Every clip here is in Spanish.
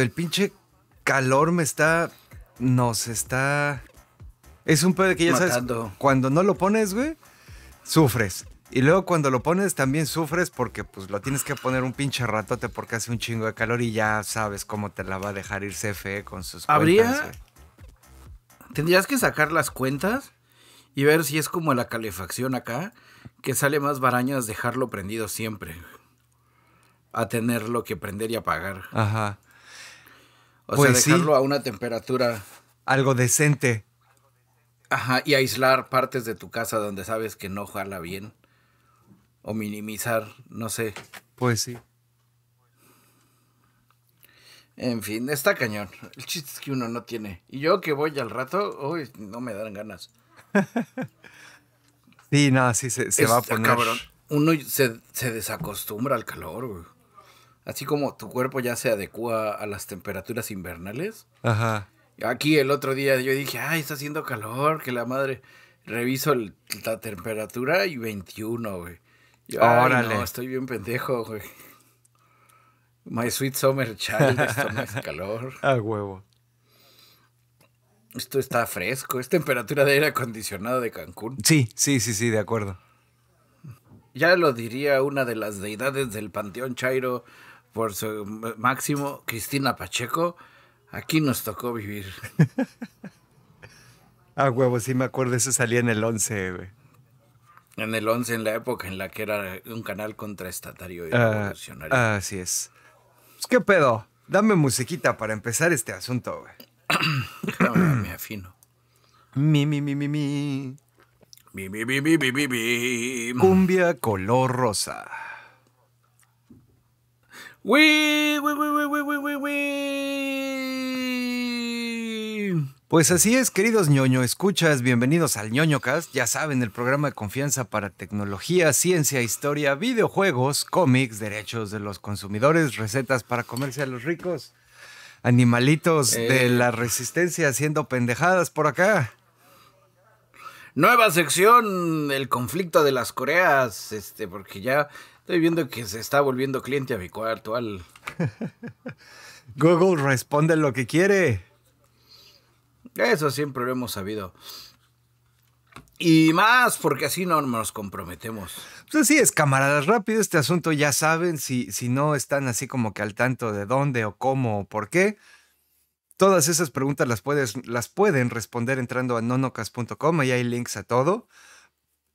el pinche calor me está. Nos está. Es un pedo que ya sabes. Cuando no lo pones, güey, sufres. Y luego cuando lo pones también sufres porque pues lo tienes que poner un pinche ratote porque hace un chingo de calor y ya sabes cómo te la va a dejar ir CFE con sus cuentas, tendrías que sacar las cuentas y ver si es como la calefacción acá que sale más barañas dejarlo prendido siempre a tenerlo que prender y apagar. Ajá. O sea, pues dejarlo a una temperatura. Algo decente. Ajá, y aislar partes de tu casa donde sabes que no jala bien. O minimizar, no sé. Pues sí. En fin, está cañón. El chiste es que uno no tiene. Y yo que voy al rato, uy, no me dan ganas. sí, no, sí, se, va a poner. Cabrón, uno se, se desacostumbra al calor, güey así como tu cuerpo ya se adecua a las temperaturas invernales. Ajá. Aquí el otro día yo dije, ay, está haciendo calor, que la madre. Reviso la temperatura y 21, güey. Órale. estoy bien pendejo, güey. My sweet summer child, esto no es calor. Al huevo. Esto está fresco, es temperatura de aire acondicionado de Cancún. Sí, sí, sí, sí, de acuerdo. Ya lo diría una de las deidades del Panteón Chairo, por su máximo, Cristina Pacheco, aquí nos tocó vivir. ah, huevo, sí me acuerdo, eso salía en el 11, güey. En el 11, en la época en la que era un canal contraestatario y ah, ah, Así es. Pues, ¿Qué pedo? Dame musiquita para empezar este asunto, güey. me afino. Mi, mi, mi, mi, mi. Mi, mi, mi, mi, mi, mi. Cumbia color rosa. Pues así es, queridos ñoño, escuchas, bienvenidos al ñoño cast, ya saben, el programa de confianza para tecnología, ciencia, historia, videojuegos, cómics, derechos de los consumidores, recetas para comerse a los ricos, animalitos eh. de la resistencia haciendo pendejadas por acá. Nueva sección, el conflicto de las Coreas, este, porque ya Estoy viendo que se está volviendo cliente a mi cuarto Al... Google responde lo que quiere. Eso siempre lo hemos sabido. Y más porque así no nos comprometemos. Pues así es, camaradas, rápido este asunto ya saben, si, si no están así como que al tanto de dónde o cómo o por qué, todas esas preguntas las, puedes, las pueden responder entrando a nonocas.com, ahí hay links a todo.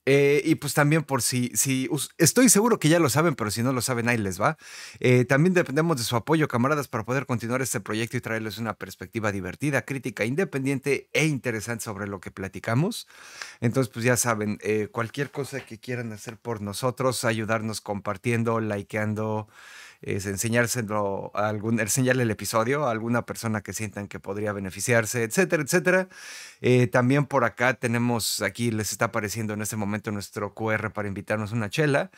Eh, y pues también por si, si, estoy seguro que ya lo saben, pero si no lo saben, ahí les va. Eh, también dependemos de su apoyo, camaradas, para poder continuar este proyecto y traerles una perspectiva divertida, crítica, independiente e interesante sobre lo que platicamos. Entonces, pues ya saben, eh, cualquier cosa que quieran hacer por nosotros, ayudarnos compartiendo, likeando es enseñárselo algún, enseñarle el episodio a alguna persona que sientan que podría beneficiarse, etcétera, etcétera. Eh, también por acá tenemos, aquí les está apareciendo en este momento nuestro QR para invitarnos una chela.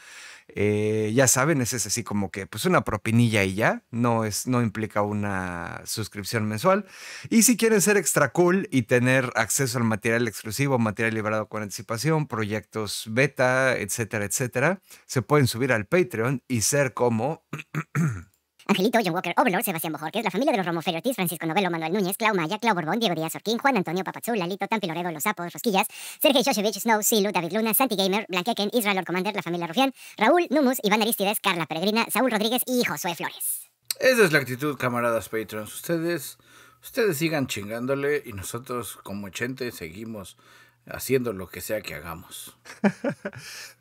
Eh, ya saben, ese es así como que pues una propinilla y ya, no, es, no implica una suscripción mensual. Y si quieren ser extra cool y tener acceso al material exclusivo, material liberado con anticipación, proyectos beta, etcétera, etcétera, se pueden subir al Patreon y ser como... Angelito, John Walker, Overlord, Sebastián Bojorquez, la familia de los Romo Francisco Novelo, Manuel Núñez, Clau Maya, Clau Borbón, Diego Díaz Orquín, Juan Antonio Papazul, Lalito, Tampi Loredo, Los Sapos, Rosquillas, Sergei Shoshevich, Snow, Silu, David Luna, Santi Gamer, Blanqueken, Israel Lord Commander, la familia Rufián, Raúl, Numus, Iván Aristides, Carla Peregrina, Saúl Rodríguez y Josué Flores. Esa es la actitud, camaradas patrons. Ustedes, ustedes sigan chingándole y nosotros como Echente, seguimos haciendo lo que sea que hagamos.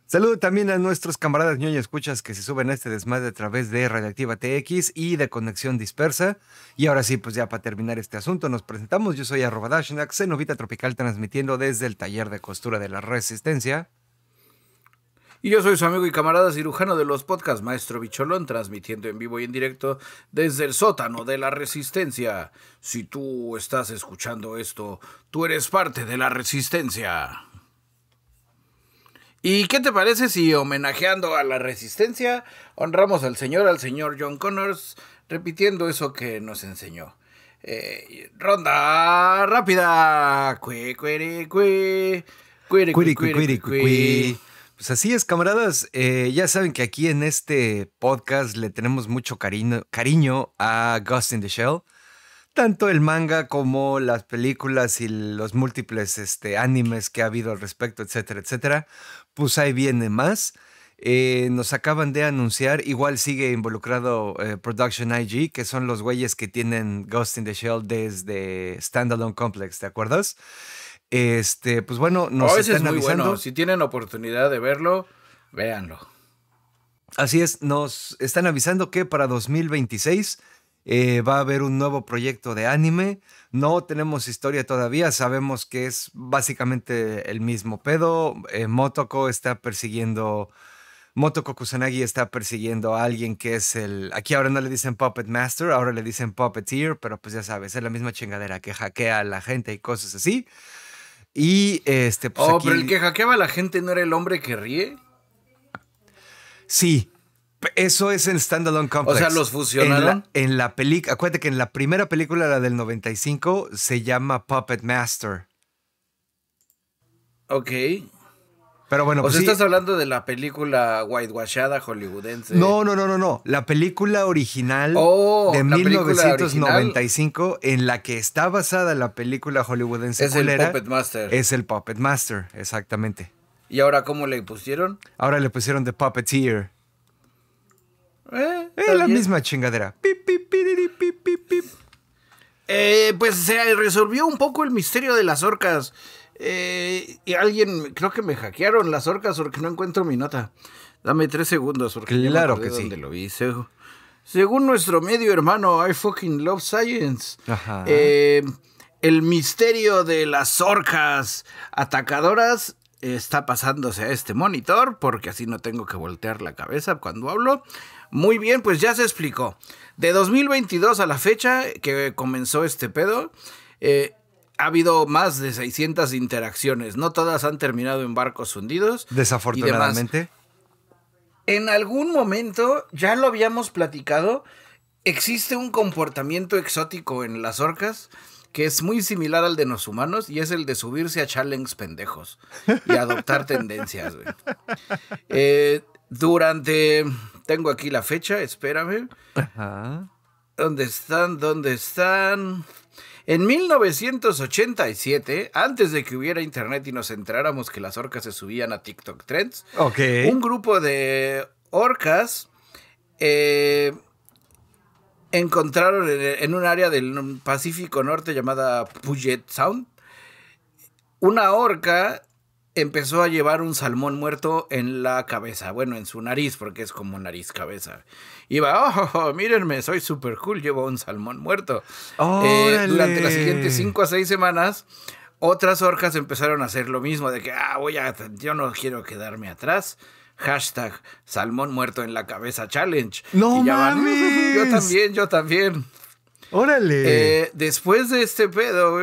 Saludo también a nuestros camaradas ñoña escuchas que se suben a este desmadre a través de Radioactiva TX y de Conexión Dispersa. Y ahora sí, pues ya para terminar este asunto, nos presentamos. Yo soy arroba Dashnak, Cenovita Tropical, transmitiendo desde el taller de costura de la Resistencia. Y yo soy su amigo y camarada cirujano de los podcasts, Maestro Bicholón, transmitiendo en vivo y en directo desde el sótano de la Resistencia. Si tú estás escuchando esto, tú eres parte de la Resistencia. ¿Y qué te parece si homenajeando a la resistencia honramos al señor, al señor John Connors, repitiendo eso que nos enseñó? Eh, ronda rápida. qui Pues así es, camaradas. Eh, ya saben que aquí en este podcast le tenemos mucho cariño, cariño a Ghost in the Shell. Tanto el manga como las películas y los múltiples este, animes que ha habido al respecto, etcétera, etcétera pues ahí viene más. Eh, nos acaban de anunciar, igual sigue involucrado eh, Production IG, que son los güeyes que tienen Ghost in the Shell desde Standalone Complex, ¿te acuerdas? Este, pues bueno, nos oh, están avisando. Si tienen oportunidad de verlo, véanlo. Así es, nos están avisando que para 2026 eh, va a haber un nuevo proyecto de anime. No tenemos historia todavía, sabemos que es básicamente el mismo pedo. Eh, Motoko está persiguiendo... Motoko Kusanagi está persiguiendo a alguien que es el... Aquí ahora no le dicen Puppet Master, ahora le dicen Puppeteer, pero pues ya sabes, es la misma chingadera que hackea a la gente y cosas así. Y este... Pues oh, pero el que hackeaba a la gente no era el hombre que ríe. Sí, eso es en Standalone Complex. O sea, los fusionaron. En la, película, acuérdate que en la primera película, la del 95, se llama Puppet Master. Ok. Pero bueno, o pues sea, estás hablando de la película whitewashada hollywoodense. No, no, no, no, no. La película original oh, de 1995 en la que está basada la película hollywoodense. Es el Puppet Master. Es el Puppet Master, exactamente. ¿Y ahora cómo le pusieron? Ahora le pusieron The Puppeteer. Eh, es la misma chingadera. Eh, pues se resolvió un poco el misterio de las orcas. Eh, y alguien, creo que me hackearon las orcas porque no encuentro mi nota. Dame tres segundos porque claro que sí. lo Según nuestro medio hermano, I fucking love science. el misterio de las orcas atacadoras está pasándose a este monitor porque así no tengo que voltear la cabeza cuando hablo. Muy bien, pues ya se explicó. De 2022 a la fecha que comenzó este pedo, eh, ha habido más de 600 interacciones. No todas han terminado en barcos hundidos. Desafortunadamente. En algún momento, ya lo habíamos platicado, existe un comportamiento exótico en las orcas que es muy similar al de los humanos y es el de subirse a challenges pendejos y adoptar tendencias. Eh, durante tengo aquí la fecha, espérame. ¿Dónde están? ¿Dónde están? En 1987, antes de que hubiera internet y nos enteráramos que las orcas se subían a TikTok Trends, un grupo de orcas eh, encontraron en, en, un área del Pacífico Norte llamada Puget Sound una orca empezó a llevar un salmón muerto en la cabeza, bueno, en su nariz, porque es como nariz cabeza. Iba, oh, mírenme, soy super cool, llevo un salmón muerto. Eh, durante las siguientes cinco a seis semanas, otras orcas empezaron a hacer lo mismo, de que, ah, voy a, yo no quiero quedarme atrás. Hashtag salmón muerto en la cabeza challenge. No mames. yo también, yo también. Órale. Eh, después de este pedo,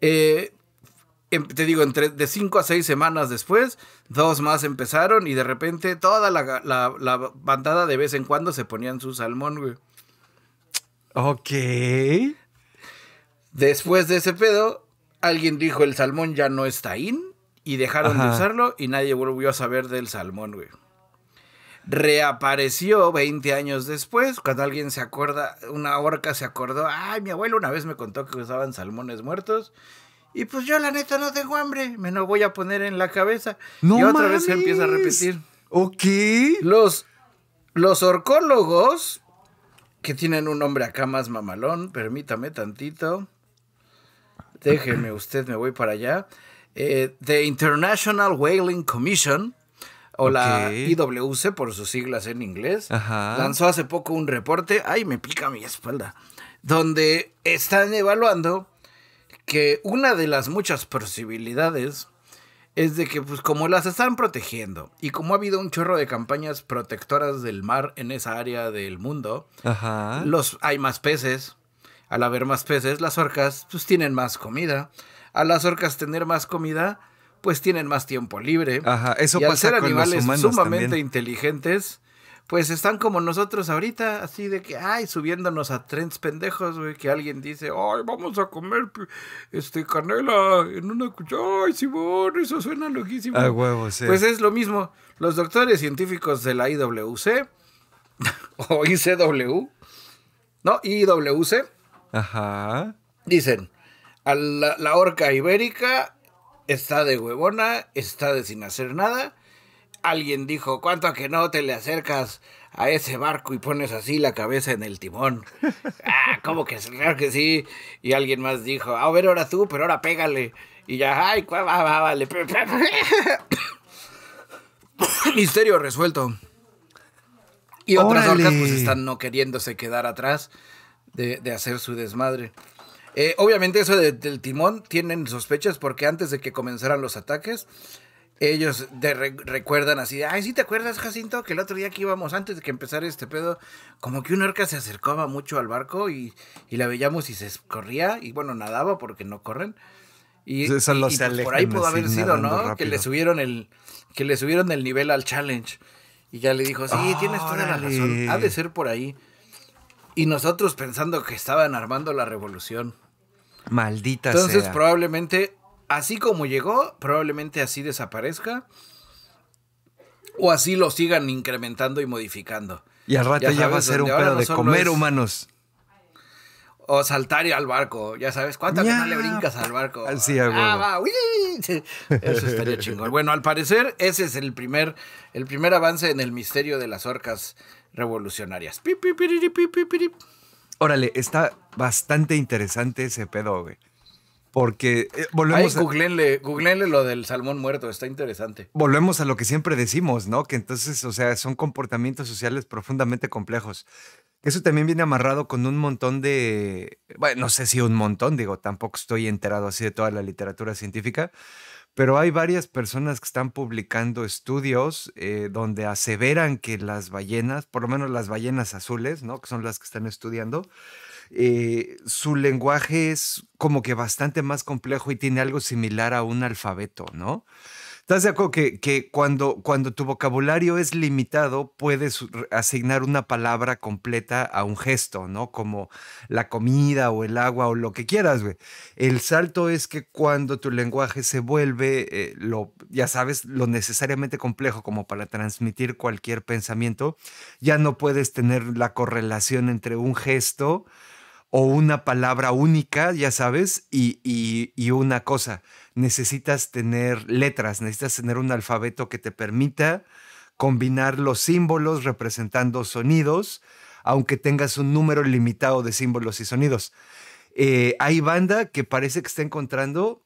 eh, Em, te digo, entre de cinco a seis semanas después, dos más empezaron y de repente toda la, la, bandada de vez en cuando se ponían su salmón, güey. Ok. Después de ese pedo, alguien dijo el salmón ya no está ahí y dejaron de usarlo y nadie volvió a saber del salmón, güey. Reapareció 20 años después, cuando alguien se acuerda, una orca se acordó, ay, mi abuelo una vez me contó que usaban salmones muertos y pues yo la neta no tengo hambre, me lo voy a poner en la cabeza. y otra vez se empieza a repetir. Ok. Los, los orcólogos, que tienen un nombre acá más mamalón, permítame tantito. Déjeme usted, me voy para allá. Eh, the International Whaling Commission, o la IWC por sus siglas en inglés, lanzó hace poco un reporte, ay, me pica mi espalda, donde están evaluando que una de las muchas posibilidades es de que pues como las están protegiendo y como ha habido un chorro de campañas protectoras del mar en esa área del mundo, los hay más peces, al haber más peces las orcas pues tienen más comida, a las orcas tener más comida pues tienen más tiempo libre. Ajá, eso y ser animales sumamente inteligentes pues están como nosotros ahorita, así de que, ay, subiéndonos a trends pendejos, güey, que alguien dice, ay, vamos a comer este canela en una cuchara, ay, Simón, eso suena loquísimo. Ay, sí. Pues es lo mismo, los doctores científicos de la IWC, o ICW, no, IWC, Ajá. dicen, a la, la orca ibérica está de huevona, está de sin hacer nada, Alguien dijo, ¿cuánto a que no te le acercas a ese barco y pones así la cabeza en el timón? ah, ¿cómo que claro que sí? Y alguien más dijo, a ah, ver, ahora tú, pero ahora pégale. Y ya, ay, va, vale. Misterio resuelto. Y otras orcas pues están no queriéndose quedar atrás de, hacer su desmadre. Eh, obviamente eso del timón tienen sospechas porque antes de que comenzaran los ataques, ellos recuerdan así, ay, ¿sí te acuerdas, Jacinto? Que el otro día que íbamos, antes de que empezara este pedo, como que un orca se acercaba mucho al barco y, la veíamos y se corría, y bueno, nadaba porque no corren. Y, pues pues, por ahí pudo haber sido, ¿no? Que le subieron el, que le subieron el nivel al challenge. Y ya le dijo, sí, tienes toda la razón, ha de ser por ahí. Y nosotros pensando que estaban armando la revolución. Maldita Entonces, probablemente así como llegó, probablemente así desaparezca. O así lo sigan incrementando y modificando. Y al rato ya, va a ser un pedo de comer humanos. O saltar al barco, ya sabes. ¿Cuántas veces le brincas al barco? Así, ah, ah Eso estaría chingón. Bueno, al parecer, ese es el primer, el primer avance en el misterio de las orcas revolucionarias. Órale, está bastante interesante ese pedo, güey. Porque eh, volvemos Ay, googleenle, lo del salmón muerto, está interesante. Volvemos a lo que siempre decimos, ¿no? Que entonces, o sea, son comportamientos sociales profundamente complejos. Eso también viene amarrado con un montón de, bueno, no sé si un montón, digo, tampoco estoy enterado así de toda la literatura científica, pero hay varias personas que están publicando estudios eh, donde aseveran que las ballenas, por lo menos las ballenas azules, ¿no? Que son las que están estudiando, eh, su lenguaje es como que bastante más complejo y tiene algo similar a un alfabeto, ¿no? ¿Estás de acuerdo que, que cuando, cuando, tu vocabulario es limitado, puedes asignar una palabra completa a un gesto, ¿no? Como la comida o el agua o lo que quieras, güey. El salto es que cuando tu lenguaje se vuelve, eh, lo, ya sabes, lo necesariamente complejo como para transmitir cualquier pensamiento, ya no puedes tener la correlación entre un gesto o una palabra única, ya sabes, y, una cosa. Necesitas tener letras, necesitas tener un alfabeto que te permita combinar los símbolos representando sonidos, aunque tengas un número limitado de símbolos y sonidos. Eh, hay banda que parece que está encontrando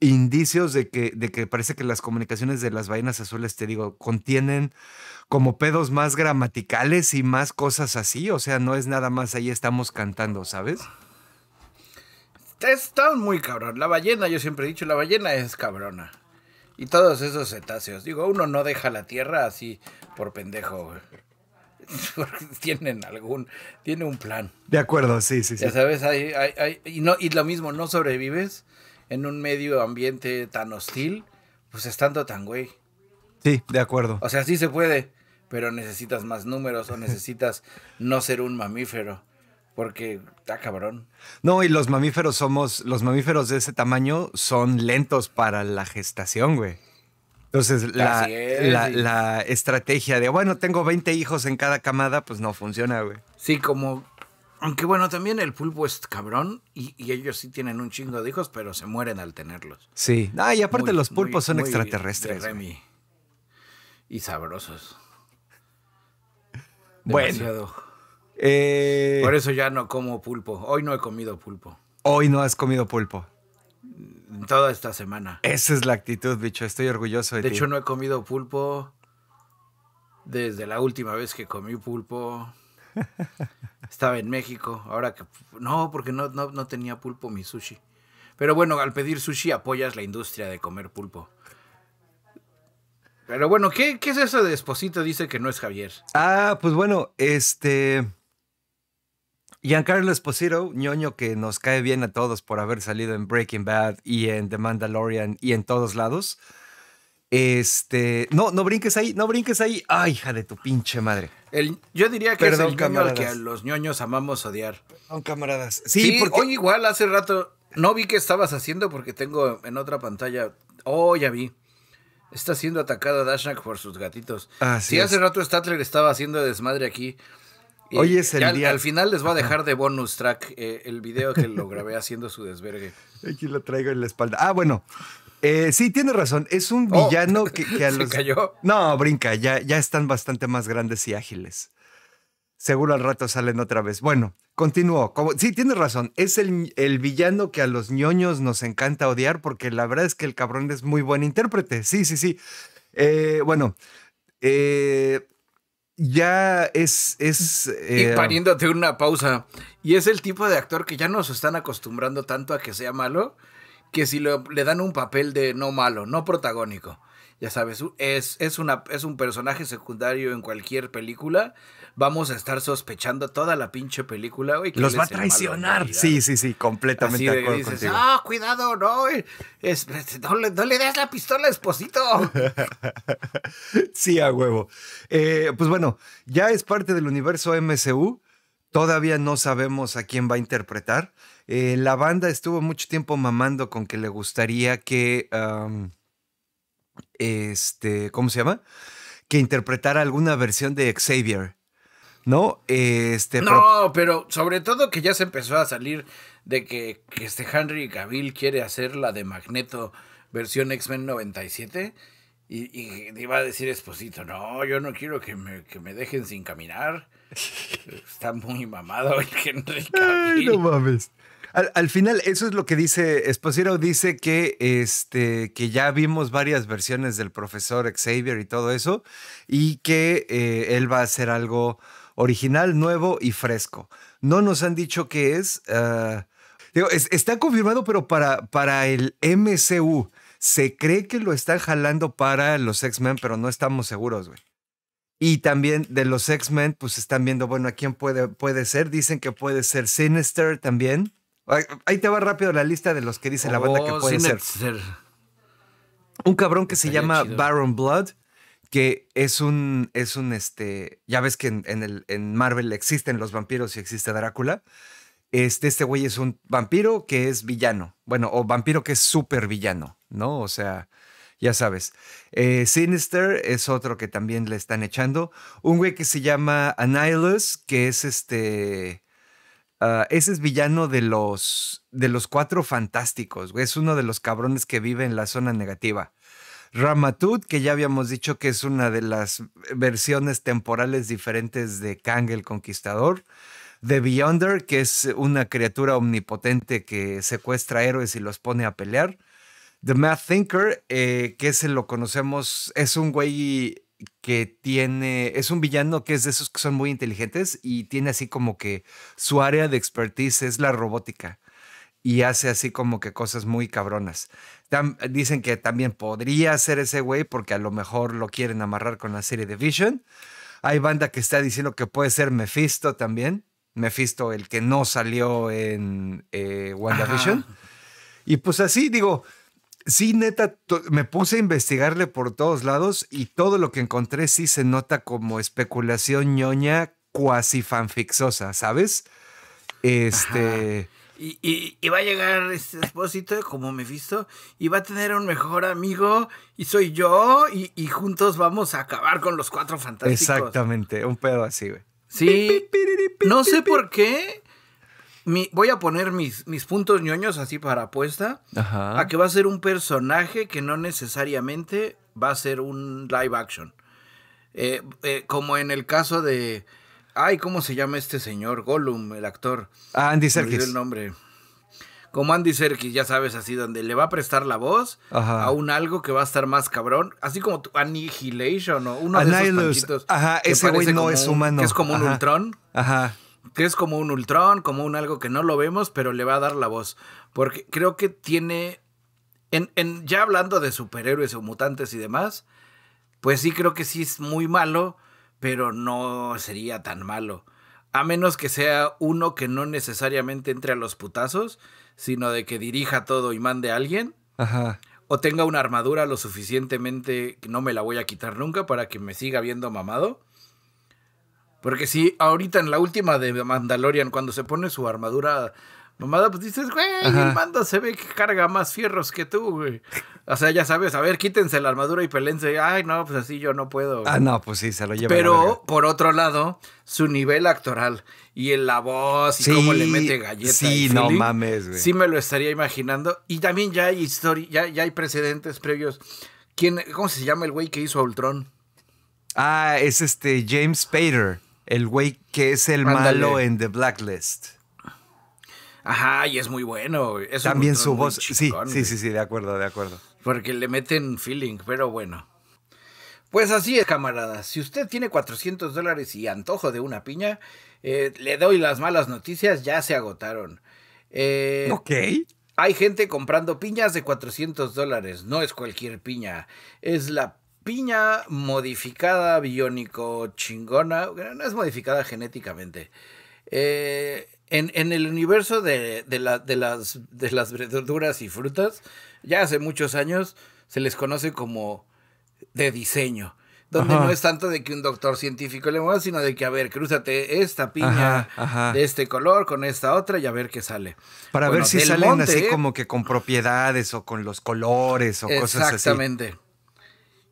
indicios de que, de que parece que las comunicaciones de las ballenas azules, te digo, contienen como pedos más gramaticales y más cosas así. O sea, no es nada más ahí estamos cantando, ¿sabes? Están muy cabrón. La ballena, yo siempre he dicho, la ballena es cabrona. Y todos esos cetáceos. Digo, uno no deja la tierra así por pendejo, tienen algún, tiene un plan. De acuerdo, sí, sí, sí. Ya sabes, hay, y, no, y lo mismo, no sobrevives en un medio ambiente tan hostil, pues estando tan güey. Sí, de acuerdo. O sea, sí se puede, pero necesitas más números o necesitas no ser un mamífero. Porque está cabrón. No, y los mamíferos somos, los mamíferos de ese tamaño son lentos para la gestación, güey. Entonces, la, la, estrategia de, bueno, tengo 20 hijos en cada camada, pues no funciona, güey. Sí, como aunque bueno, también el pulpo es cabrón y, ellos sí tienen un chingo de hijos, pero se mueren al tenerlos. Sí. Ah, y aparte los pulpos son extraterrestres. Remy. Y sabrosos. Bueno. Eh, Por eso ya no como pulpo. Hoy no he comido pulpo. Hoy no has comido pulpo. Toda esta semana. Esa es la actitud, bicho. Estoy orgulloso de ti. De hecho, no he comido pulpo desde la última vez que comí pulpo. Estaba en México, ahora que... No, porque no, no, tenía pulpo mi sushi. Pero bueno, al pedir sushi apoyas la industria de comer pulpo. Pero bueno, ¿qué, qué es eso de Esposito? Dice que no es Javier. Ah, pues bueno, este... Giancarlo Esposito, ñoño que nos cae bien a todos por haber salido en Breaking Bad y en The Mandalorian y en todos lados. Este, no, no brinques ahí, no brinques ahí. Ay, hija de tu pinche madre yo diría que es el niño al los ñoños amamos odiar. Perdón, camaradas. Sí, porque... hoy igual hace rato no vi qué estabas haciendo porque tengo en otra pantalla. Oh, ya vi. Está siendo atacada Dashnak por sus gatitos. sí, hace rato Statler estaba haciendo desmadre aquí. Hoy es el día. Al final les voy a dejar de bonus track eh, el video que lo grabé haciendo su desvergue. Aquí lo traigo en la espalda. Ah, bueno. Eh, sí, tiene razón. Es un oh. villano que, a los. ¿Se cayó? No, brinca, ya, ya están bastante más grandes y ágiles. Seguro al rato salen otra vez. Bueno, continúo. Como, sí, tienes razón. Es el, villano que a los ñoños nos encanta odiar porque la verdad es que el cabrón es muy buen intérprete. Sí, sí, sí. Eh, bueno, eh, ya es... es y pariéndote una pausa. Y es el tipo de actor que ya nos están acostumbrando tanto a que sea malo que si le dan un papel de no malo, no protagónico, ya sabes, es, es, una, es un personaje secundario en cualquier película, vamos a estar sospechando toda la pinche película, que Los va a traicionar. Sí, sí, sí, completamente de acuerdo Ah, cuidado, no, es, este, no, le, no, le, des la pistola Esposito. sí, a huevo. Eh, pues bueno, ya es parte del universo MCU. Todavía no sabemos a quién va a interpretar. Eh, la banda estuvo mucho tiempo mamando con que le gustaría que, este, ¿cómo se llama? Que interpretara alguna versión de Xavier. ¿no? Este, no, pero... sobre todo que ya se empezó a salir de que, este Henry Cavill quiere hacer la de Magneto versión X-Men 97 y, y, iba a decir Esposito, no, yo no quiero que me, dejen sin caminar. Está muy mamado el Henry Cavill. Ay, no mames. Al, final, eso es lo que dice Esposito, dice que, este, que ya vimos varias versiones del profesor Xavier y todo eso, y que eh, él va a hacer algo original, nuevo y fresco. No nos han dicho qué es. Ah, está confirmado, pero para, para el MCU. Se cree que lo están jalando para los X-Men, pero no estamos seguros, güey. Y también de los X-Men, pues están viendo, bueno, ¿a quién puede, puede ser? Dicen que puede ser Sinister también. Ahí te va rápido la lista de los que dice la banda que oh, puede ser. Un cabrón que se llama Baron Blood, que es un, es un, este, ya ves que en, el, en Marvel existen los vampiros y existe Drácula. Este, este güey es un vampiro que es villano, bueno, o vampiro que es súper villano, ¿no? O sea, ya sabes. Eh, Sinister es otro que también le están echando. Un güey que se llama Annihilus, que es este Ah, ese es villano de los, de los cuatro fantásticos, Es uno de los cabrones que vive en la zona negativa. Ramatut, que ya habíamos dicho que es una de las versiones temporales diferentes de Kang el Conquistador. The Beyonder, que es una criatura omnipotente que secuestra héroes y los pone a pelear. The Math Thinker, eh, que ese lo conocemos, es un güey que tiene, es un villano que es de esos que son muy inteligentes y tiene así como que su área de expertise es la robótica y hace así como que cosas muy cabronas. dicen que también podría ser ese güey porque a lo mejor lo quieren amarrar con la serie de Vision. Hay banda que está diciendo que puede ser Mephisto también. Mephisto, el que no salió en eh, WandaVision. Y pues así, digo, sí, neta, me puse a investigarle por todos lados y todo lo que encontré sí se nota como especulación ñoña cuasi fanfixosa, ¿sabes? Este. Y, va a llegar este esposito, como me visto, y va a tener un mejor amigo y soy yo y, juntos vamos a acabar con los cuatro fantásticos. Exactamente, un pedo así, güey. Sí. No sé por qué, voy a poner mis, mis puntos ñoños así para apuesta. A que va a ser un personaje que no necesariamente va a ser un live action. Eh, eh, como en el caso de. Ay, ¿cómo se llama este señor? Gollum, el actor. Ah, Andy Serkis. el nombre. Como Andy Serkis, ya sabes, así, donde le va a prestar la voz a un algo que va a estar más cabrón. Así como tu Annihilation o uno de esos Ajá, ese güey no es humano. Que es como un Ultron. Ajá que es como un ultrón, como un algo que no lo vemos, pero le va a dar la voz. Porque creo que tiene, en, en, ya hablando de superhéroes o mutantes y demás, pues sí creo que sí es muy malo, pero no sería tan malo. A menos que sea uno que no necesariamente entre a los putazos, sino de que dirija todo y mande a alguien. Ajá. O tenga una armadura lo suficientemente no me la voy a quitar nunca para que me siga viendo mamado. Porque si ahorita en la última de Mandalorian, cuando se pone su armadura mamada, pues dices, güey, el mando se ve que carga más fierros que tú, güey. O sea, ya sabes, a ver, quítense la armadura y pelense. Ay, no, pues así yo no puedo. Ah, no, pues sí, se lo lleva. Pero, por otro lado, su nivel actoral y en la voz y sí, cómo le mete galletas. Sí, no mames, güey. Sí me lo estaría imaginando. Y también ya hay historia, ya, ya hay precedentes previos. ¿Quién, ¿Cómo se llama el güey que hizo Ultron? Ah, es este James Spader el güey que es el malo en The Blacklist. Ajá, y es muy bueno. Es También su voz. sí, sí, sí, sí, de acuerdo, de acuerdo. Porque le meten feeling, pero bueno. Pues así es, camaradas. Si usted tiene 400 dólares y antojo de una piña, eh, le doy las malas noticias, ya se agotaron. Eh, ok. Hay gente comprando piñas de 400 dólares. No es cualquier piña. Es la piña modificada biónico chingona, no es modificada genéticamente. Eh, en, el universo de, de, las, de las verduras y frutas, ya hace muchos años se les conoce como de diseño donde no es tanto de que un doctor científico le mueva, sino de que, a ver, crúzate esta piña de este color con esta otra y a ver qué sale. Para ver si salen así como que con propiedades o con los colores o cosas así. Exactamente.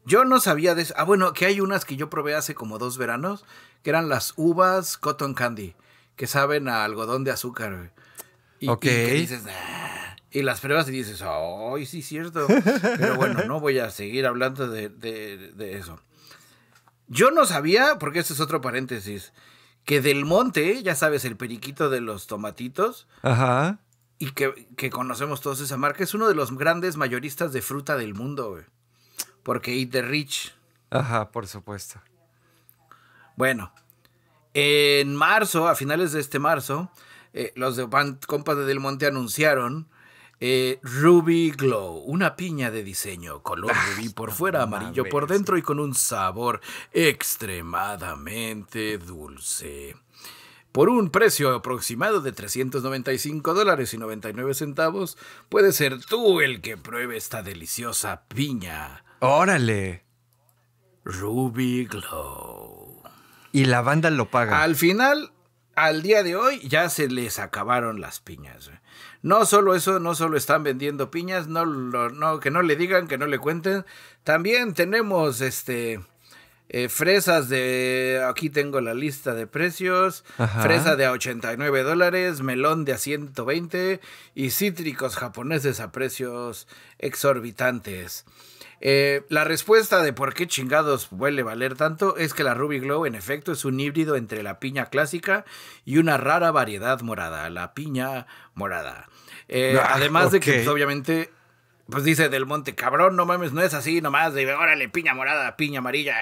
Yo no sabía de eso. Ah, bueno, que hay unas que yo probé hace como dos veranos, que eran las uvas cotton candy, que saben a algodón de azúcar, Y, ok. Y, dices, y las pruebas y dices, ay, sí, cierto. Pero bueno, no voy a seguir hablando de, eso. Yo no sabía, porque este es otro paréntesis, que del monte, ya sabes, el periquito de los tomatitos. Ajá. Y que, que conocemos todos esa marca, es uno de los grandes mayoristas de fruta del mundo, güey. Porque Eat the Rich. Ajá, por supuesto. Bueno, en marzo, a finales de este marzo, eh, los de Compas de Del Monte anunciaron eh, Ruby Glow, una piña de diseño, color ah, rubí por fuera, amarillo por dentro y con un sabor extremadamente dulce. Por un precio aproximado de 395 dólares y 99 centavos, puede ser tú el que pruebe esta deliciosa piña Órale. Ruby Glow. Y la banda lo paga. Al final, al día de hoy, ya se les acabaron las piñas. No solo eso, no solo están vendiendo piñas, no, no, que no le digan, que no le cuenten. También tenemos este. Eh, fresas de, aquí tengo la lista de precios, fresa de a 89 dólares, melón de a 120 y cítricos japoneses a precios exorbitantes. Eh, la respuesta de por qué chingados huele valer tanto es que la Ruby Glow en efecto es un híbrido entre la piña clásica y una rara variedad morada, la piña morada. Eh, ah, además de que pues, obviamente, pues dice Del Monte, cabrón, no mames, no es así nomás, de órale, piña morada, piña amarilla,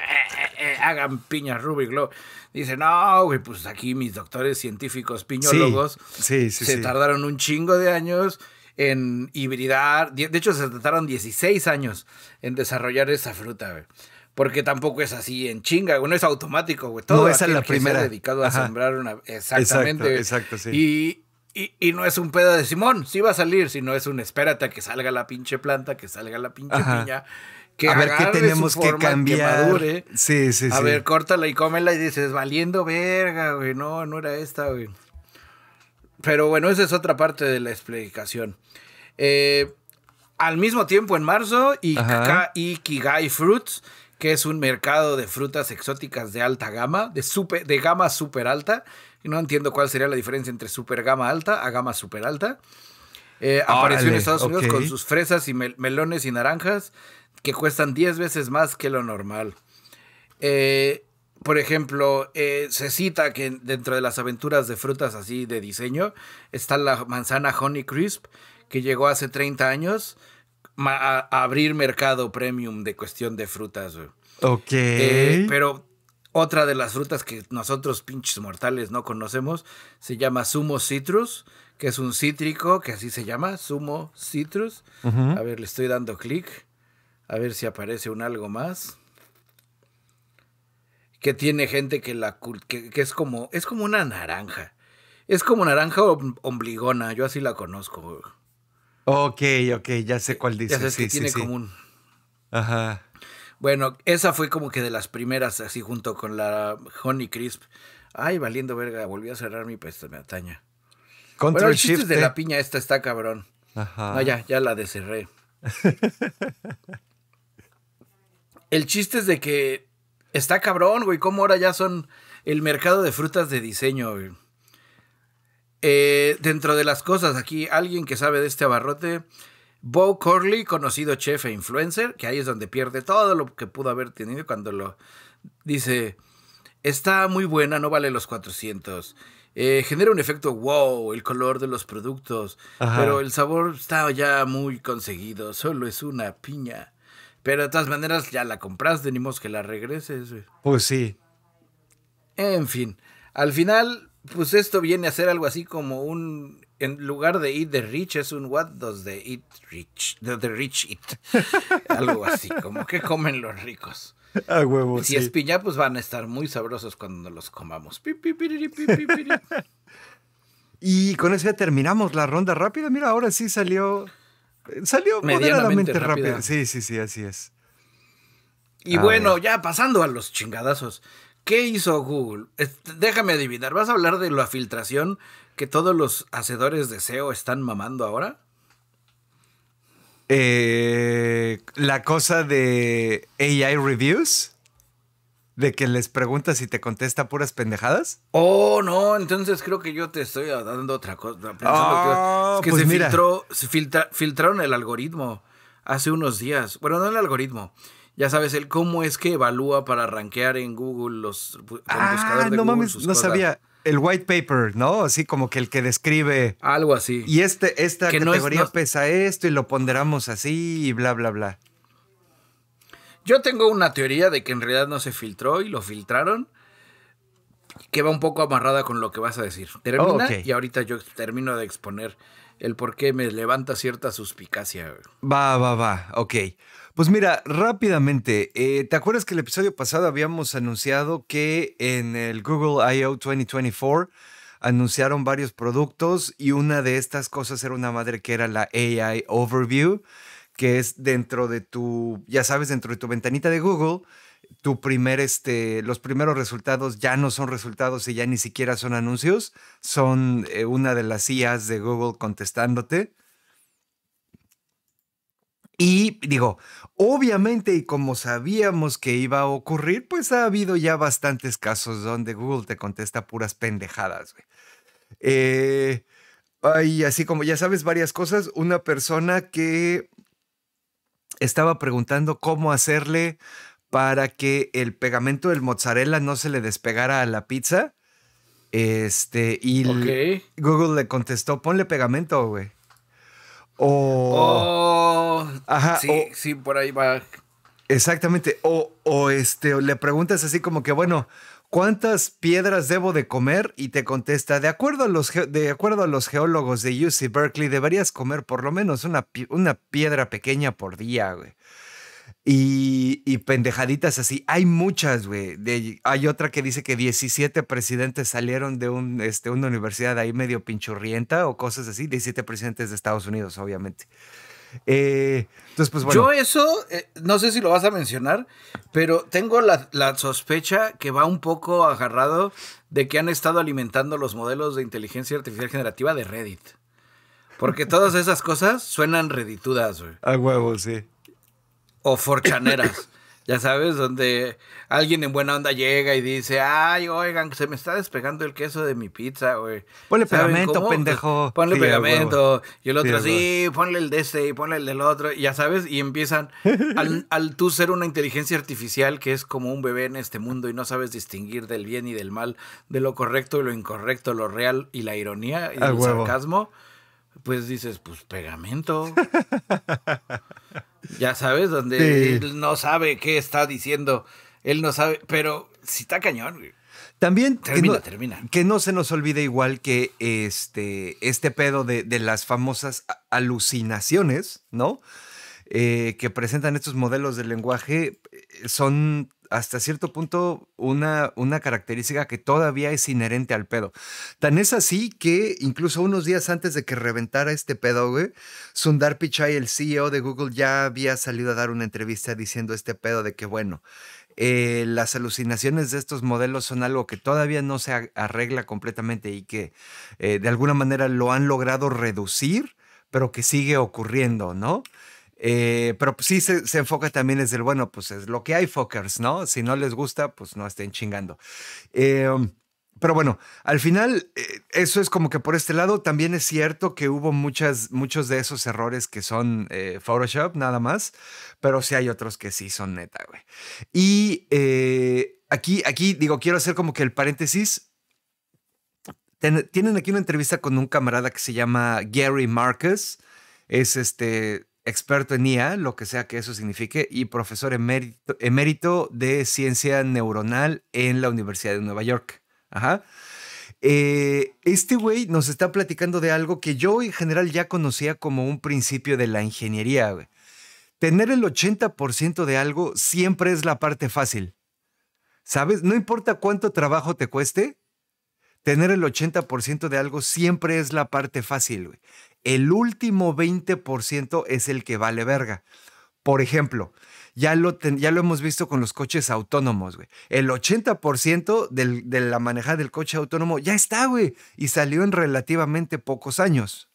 eh, hagan piña Ruby Glow. Dice, no, pues aquí mis doctores científicos piñólogos se tardaron un chingo de años en hibridar. De hecho, se trataron 16 años en desarrollar esa fruta, güey. Porque tampoco es así en chinga, güey. No es automático, güey. Todo esa es la primera. dedicado a sembrar una. Exactamente. Y, y, no es un pedo de Simón, sí va a salir, sino es un espérate a que salga la pinche planta, que salga la pinche piña. Que a ver qué tenemos que cambiar. sí, sí, a ver, córtala y cómela y dices, valiendo verga, güey. No, no era esta, güey. Pero bueno, esa es otra parte de la explicación. Eh, al mismo tiempo, en marzo, Ikigai Fruits, que es un mercado de frutas exóticas de alta gama, de, super, de gama super alta. No entiendo cuál sería la diferencia entre super gama alta a gama super alta. Eh, apareció en Estados Unidos con sus fresas y melones y naranjas que cuestan 10 veces más que lo normal. Eh, por ejemplo, eh, se cita que dentro de las aventuras de frutas así de diseño está la manzana Honey Crisp, que llegó hace 30 años a, abrir mercado premium de cuestión de frutas. Ok. Eh, pero otra de las frutas que nosotros pinches mortales no conocemos se llama Sumo Citrus, que es un cítrico, que así se llama, Sumo Citrus. A ver, le estoy dando clic, a ver si aparece un algo más que tiene gente que la es como es como una naranja. Es como naranja ombligona, yo así la conozco. Ok, ok, ya sé eh, cuál dice. Ya que tiene Ajá. Bueno, esa fue como que de las primeras, así junto con la Honey Crisp. Ay, valiendo verga, volví a cerrar mi pestaña. Control bueno, el chiste de la eh. piña esta está cabrón. Ajá. No, ya, ya la descerré. el chiste es de que Está cabrón, güey, cómo ahora ya son el mercado de frutas de diseño, eh, dentro de las cosas, aquí alguien que sabe de este abarrote, Bo Corley, conocido chef e influencer, que ahí es donde pierde todo lo que pudo haber tenido cuando lo dice, está muy buena, no vale los 400. Eh, genera un efecto wow, el color de los productos, pero el sabor está ya muy conseguido, solo es una piña. Pero de todas maneras, ya la compraste, ni que la regreses. Pues sí. En fin, al final, pues esto viene a ser algo así como un. En lugar de Eat the Rich, es un What does the Eat Rich? The, Rich Eat. algo así, como que comen los ricos. A huevos. Si es piña, pues van a estar muy sabrosos cuando los comamos. y con eso ya terminamos la ronda rápida. Mira, ahora sí salió Salió moderadamente rápido. Sí, sí, sí, así es. Y ah, bueno, ya pasando a los chingadazos. ¿Qué hizo Google? déjame adivinar, ¿vas a hablar de la filtración que todos los hacedores de SEO están mamando ahora? Eh, la cosa de AI Reviews de que les preguntas y te contesta puras pendejadas? Oh, no, entonces creo que yo te estoy dando otra cosa. que, es ah, que pues se, Filtró, se filtraron el algoritmo hace unos días. Bueno, no el algoritmo. Ya sabes, el cómo es que evalúa para rankear en Google los ah, de no mames, no sabía. El white paper, ¿no? Así como que el que describe. Algo así. Y este, esta categoría pesa esto y lo ponderamos así y bla, bla, bla. Yo tengo una teoría de que en realidad no se filtró y lo filtraron, que va un poco amarrada con lo que vas a decir. Termina oh, y ahorita yo termino de exponer el por qué me levanta cierta suspicacia. Va, va, va, ok. Pues mira, rápidamente, eh, ¿te acuerdas que el episodio pasado habíamos anunciado que en el Google I.O. 2024 anunciaron varios productos y una de estas cosas era una madre que era la AI Overview? que es dentro de tu, ya sabes, dentro de tu ventanita de Google, tu primer, este, los primeros resultados ya no son resultados y ya ni siquiera son anuncios, son eh, una de las IAs de Google contestándote. Y digo, obviamente y como sabíamos que iba a ocurrir, pues ha habido ya bastantes casos donde Google te contesta puras pendejadas, Y eh, así como ya sabes varias cosas, una persona que estaba preguntando cómo hacerle para que el pegamento del mozzarella no se le despegara a la pizza. Este, y Google le contestó, ponle pegamento, güey. O. Oh, ajá. Sí, sí, por ahí va. Exactamente. O, o este, le preguntas así como que, bueno, ¿cuántas piedras debo de comer? Y te contesta, de acuerdo a los, de acuerdo a los geólogos de UC Berkeley, deberías comer por lo menos una, una piedra pequeña por día, güey. Y, pendejaditas así. Hay muchas, güey. Hay otra que dice que 17 presidentes salieron de un, este, una universidad ahí medio pinchurrienta o cosas así. 17 presidentes de Estados Unidos, obviamente. Eh, pues, Yo eso, eh, no sé si lo vas a mencionar, pero tengo la, sospecha que va un poco agarrado de que han estado alimentando los modelos de inteligencia artificial generativa de Reddit. Porque todas esas cosas suenan reditudas, A huevo, sí. O forchaneras. Ya sabes, donde alguien en buena onda llega y dice, ay, oigan, se me está despegando el queso de mi pizza, güey. Ponle pegamento, pendejo. Ponle pegamento. Y el otro, sí, ponle el de este y ponle el del otro. ya sabes, y empiezan, al, tú ser una inteligencia artificial que es como un bebé en este mundo y no sabes distinguir del bien y del mal, de lo correcto y lo incorrecto, lo real y la ironía y el sarcasmo, pues dices, pues pegamento. Ya sabes, donde él no sabe qué está diciendo. Él no sabe, pero si está cañón, También termina, que, no, que no se nos olvide igual que este, este pedo de, las famosas alucinaciones, ¿no? Eh, que presentan estos modelos de lenguaje eh, son hasta cierto punto una, una característica que todavía es inherente al pedo. Tan es así que incluso unos días antes de que reventara este pedo, Sundar Pichai, el CEO de Google, ya había salido a dar una entrevista diciendo este pedo de que, bueno, eh, las alucinaciones de estos modelos son algo que todavía no se arregla completamente y que eh, de alguna manera lo han logrado reducir, pero que sigue ocurriendo, ¿no? Eh, pero pues, sí se, se, enfoca también desde el, bueno, pues es lo que hay, fuckers, ¿no? Si no les gusta, pues no estén chingando. Em, pero bueno, al final, eh, eso es como que por este lado también es cierto que hubo muchas, muchos de esos errores que son eh, Photoshop nada más, pero sí hay otros que sí son neta, güey. Y aquí, aquí digo, quiero hacer como que el paréntesis. tienen aquí una entrevista con un camarada que se llama Gary Marcus. Es este experto en IA, lo que sea que eso signifique, y profesor emérito, de ciencia neuronal en la Universidad de Nueva York. Ajá. Eh, este güey nos está platicando de algo que yo en general ya conocía como un principio de la ingeniería. Tener el 80% de algo siempre es la parte fácil. ¿Sabes? No importa cuánto trabajo te cueste, tener el 80% de algo siempre es la parte fácil. Güey el último 20% es el que vale verga. Por ejemplo, ya lo, ya lo hemos visto con los coches autónomos, güey. El 80% de la manejada del coche autónomo ya está, güey, y salió en relativamente pocos años.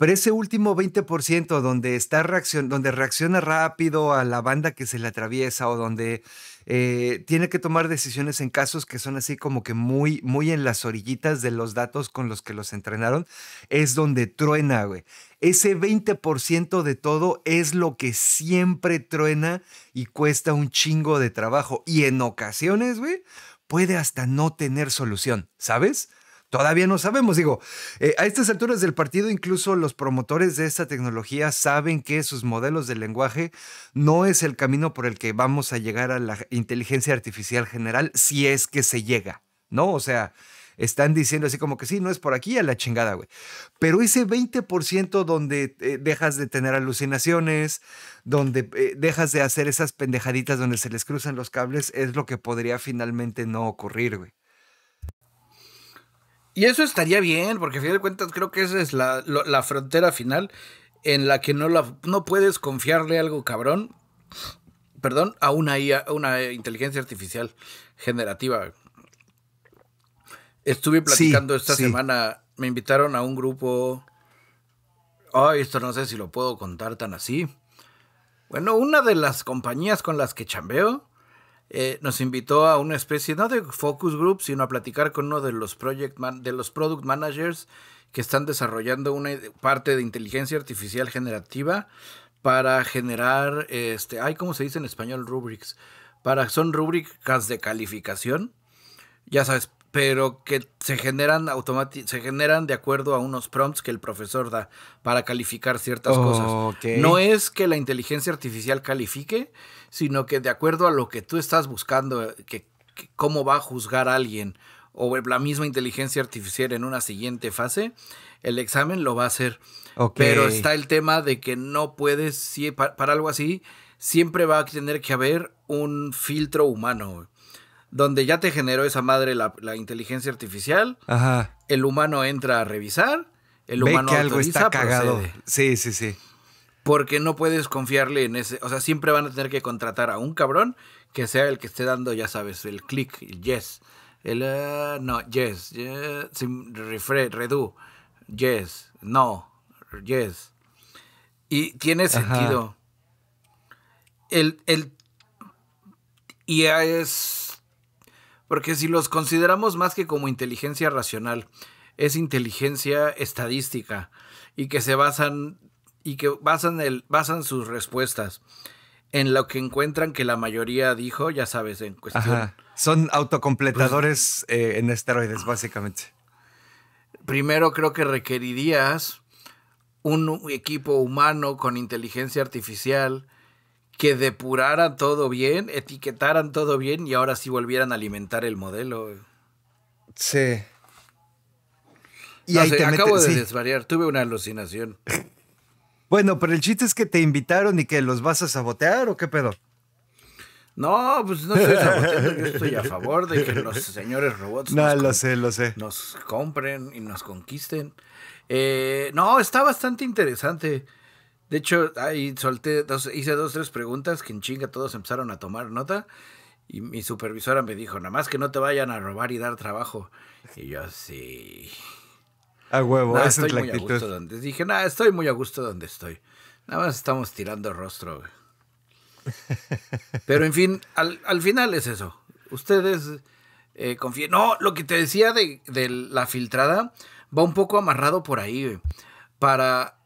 Pero ese último 20% donde, está donde reacciona rápido a la banda que se le atraviesa o donde eh, tiene que tomar decisiones en casos que son así como que muy, muy en las orillitas de los datos con los que los entrenaron, es donde truena, güey. Ese 20% de todo es lo que siempre truena y cuesta un chingo de trabajo. Y en ocasiones, güey, puede hasta no tener solución, ¿sabes? Todavía no sabemos, digo, eh, a estas alturas del partido incluso los promotores de esta tecnología saben que sus modelos de lenguaje no es el camino por el que vamos a llegar a la inteligencia artificial general si es que se llega, ¿no? O sea, están diciendo así como que sí, no es por aquí a la chingada, güey. Pero ese 20% donde eh, dejas de tener alucinaciones, donde eh, dejas de hacer esas pendejaditas donde se les cruzan los cables, es lo que podría finalmente no ocurrir, güey. Y eso estaría bien, porque a fin de cuentas creo que esa es la, frontera final en la que no, la, no puedes confiarle algo cabrón, perdón, a una, una inteligencia artificial generativa. Estuve platicando esta semana, me invitaron a un grupo. Ay, esto no sé si lo puedo contar tan así. Bueno, una de las compañías con las que chambeo eh, nos invitó a una especie, no de focus group, sino a platicar con uno de los, project de los product managers que están desarrollando una parte de inteligencia artificial generativa para generar, este, ay, ¿cómo se dice en español? Rubrics. Para, son rubricas de calificación. Ya sabes, pero que se generan se generan de acuerdo a unos prompts que el profesor da para calificar ciertas cosas. No es que la inteligencia artificial califique, sino que de acuerdo a lo que tú estás buscando, que, cómo va a juzgar alguien o la misma inteligencia artificial en una siguiente fase, el examen lo va a hacer. Pero está el tema de que no puedes, si, para algo así, siempre va a tener que haber un filtro humano donde ya te generó esa madre la, inteligencia artificial. Ajá. El humano entra a revisar. El humano que algo está cagado. Sí, sí, sí. Porque no puedes confiarle en ese. O sea, siempre van a tener que contratar a un cabrón que sea el que esté dando, ya sabes, el click, yes. El ah, no, yes, redo, yes, no, yes. Y tiene sentido. El, el. Y es porque si los consideramos más que como inteligencia racional, es inteligencia estadística y que se basan y que basan, el, basan sus respuestas en lo que encuentran que la mayoría dijo, ya sabes, en cuestión. Son autocompletadores pues, eh, en esteroides, básicamente. Primero creo que requerirías un equipo humano con inteligencia artificial que depuraran todo bien, etiquetaran todo bien y ahora sí volvieran a alimentar el modelo. Sí. Y ahí te acabo de desvariar, tuve una alucinación. Bueno, pero el chiste es que te invitaron y que los vas a sabotear o qué pedo. No, pues no estoy saboteando, yo estoy a favor de que los señores robots nos, compren y nos conquisten. Eh, no, está bastante interesante. De hecho, ahí solté, dos, hice dos, tres preguntas que en chinga todos empezaron a tomar nota. Y mi supervisora me dijo, nada más que no te vayan a robar y dar trabajo. Y yo, así... A huevo, es la muy A gusto donde... Dije, nada, estoy muy a gusto donde estoy. Nada más estamos tirando rostro. Pero en fin, al, al, final es eso. Ustedes eh, confíen. No, lo que te decía de, la filtrada va un poco amarrado por ahí. Para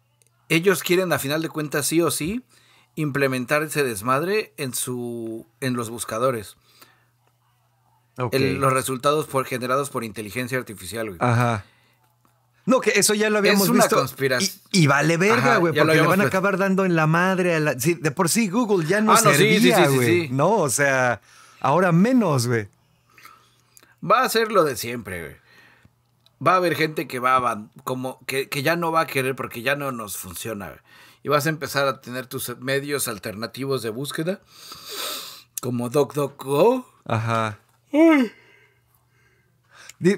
ellos quieren a final de cuentas sí o sí implementar ese desmadre en su en los buscadores. los resultados generados por inteligencia artificial, güey. Ajá. No, que eso ya lo habíamos es una visto. Y, vale verga, güey, porque le van a acabar dando en la madre de por sí Google ya no, ah, no servía, güey. no, o sea, ahora menos, güey. Va a ser lo de siempre, güey va a haber gente que va a, como que, ya no va a querer porque ya no nos funciona. Y vas a empezar a tener tus medios alternativos de búsqueda, como DocDocGo. Ajá.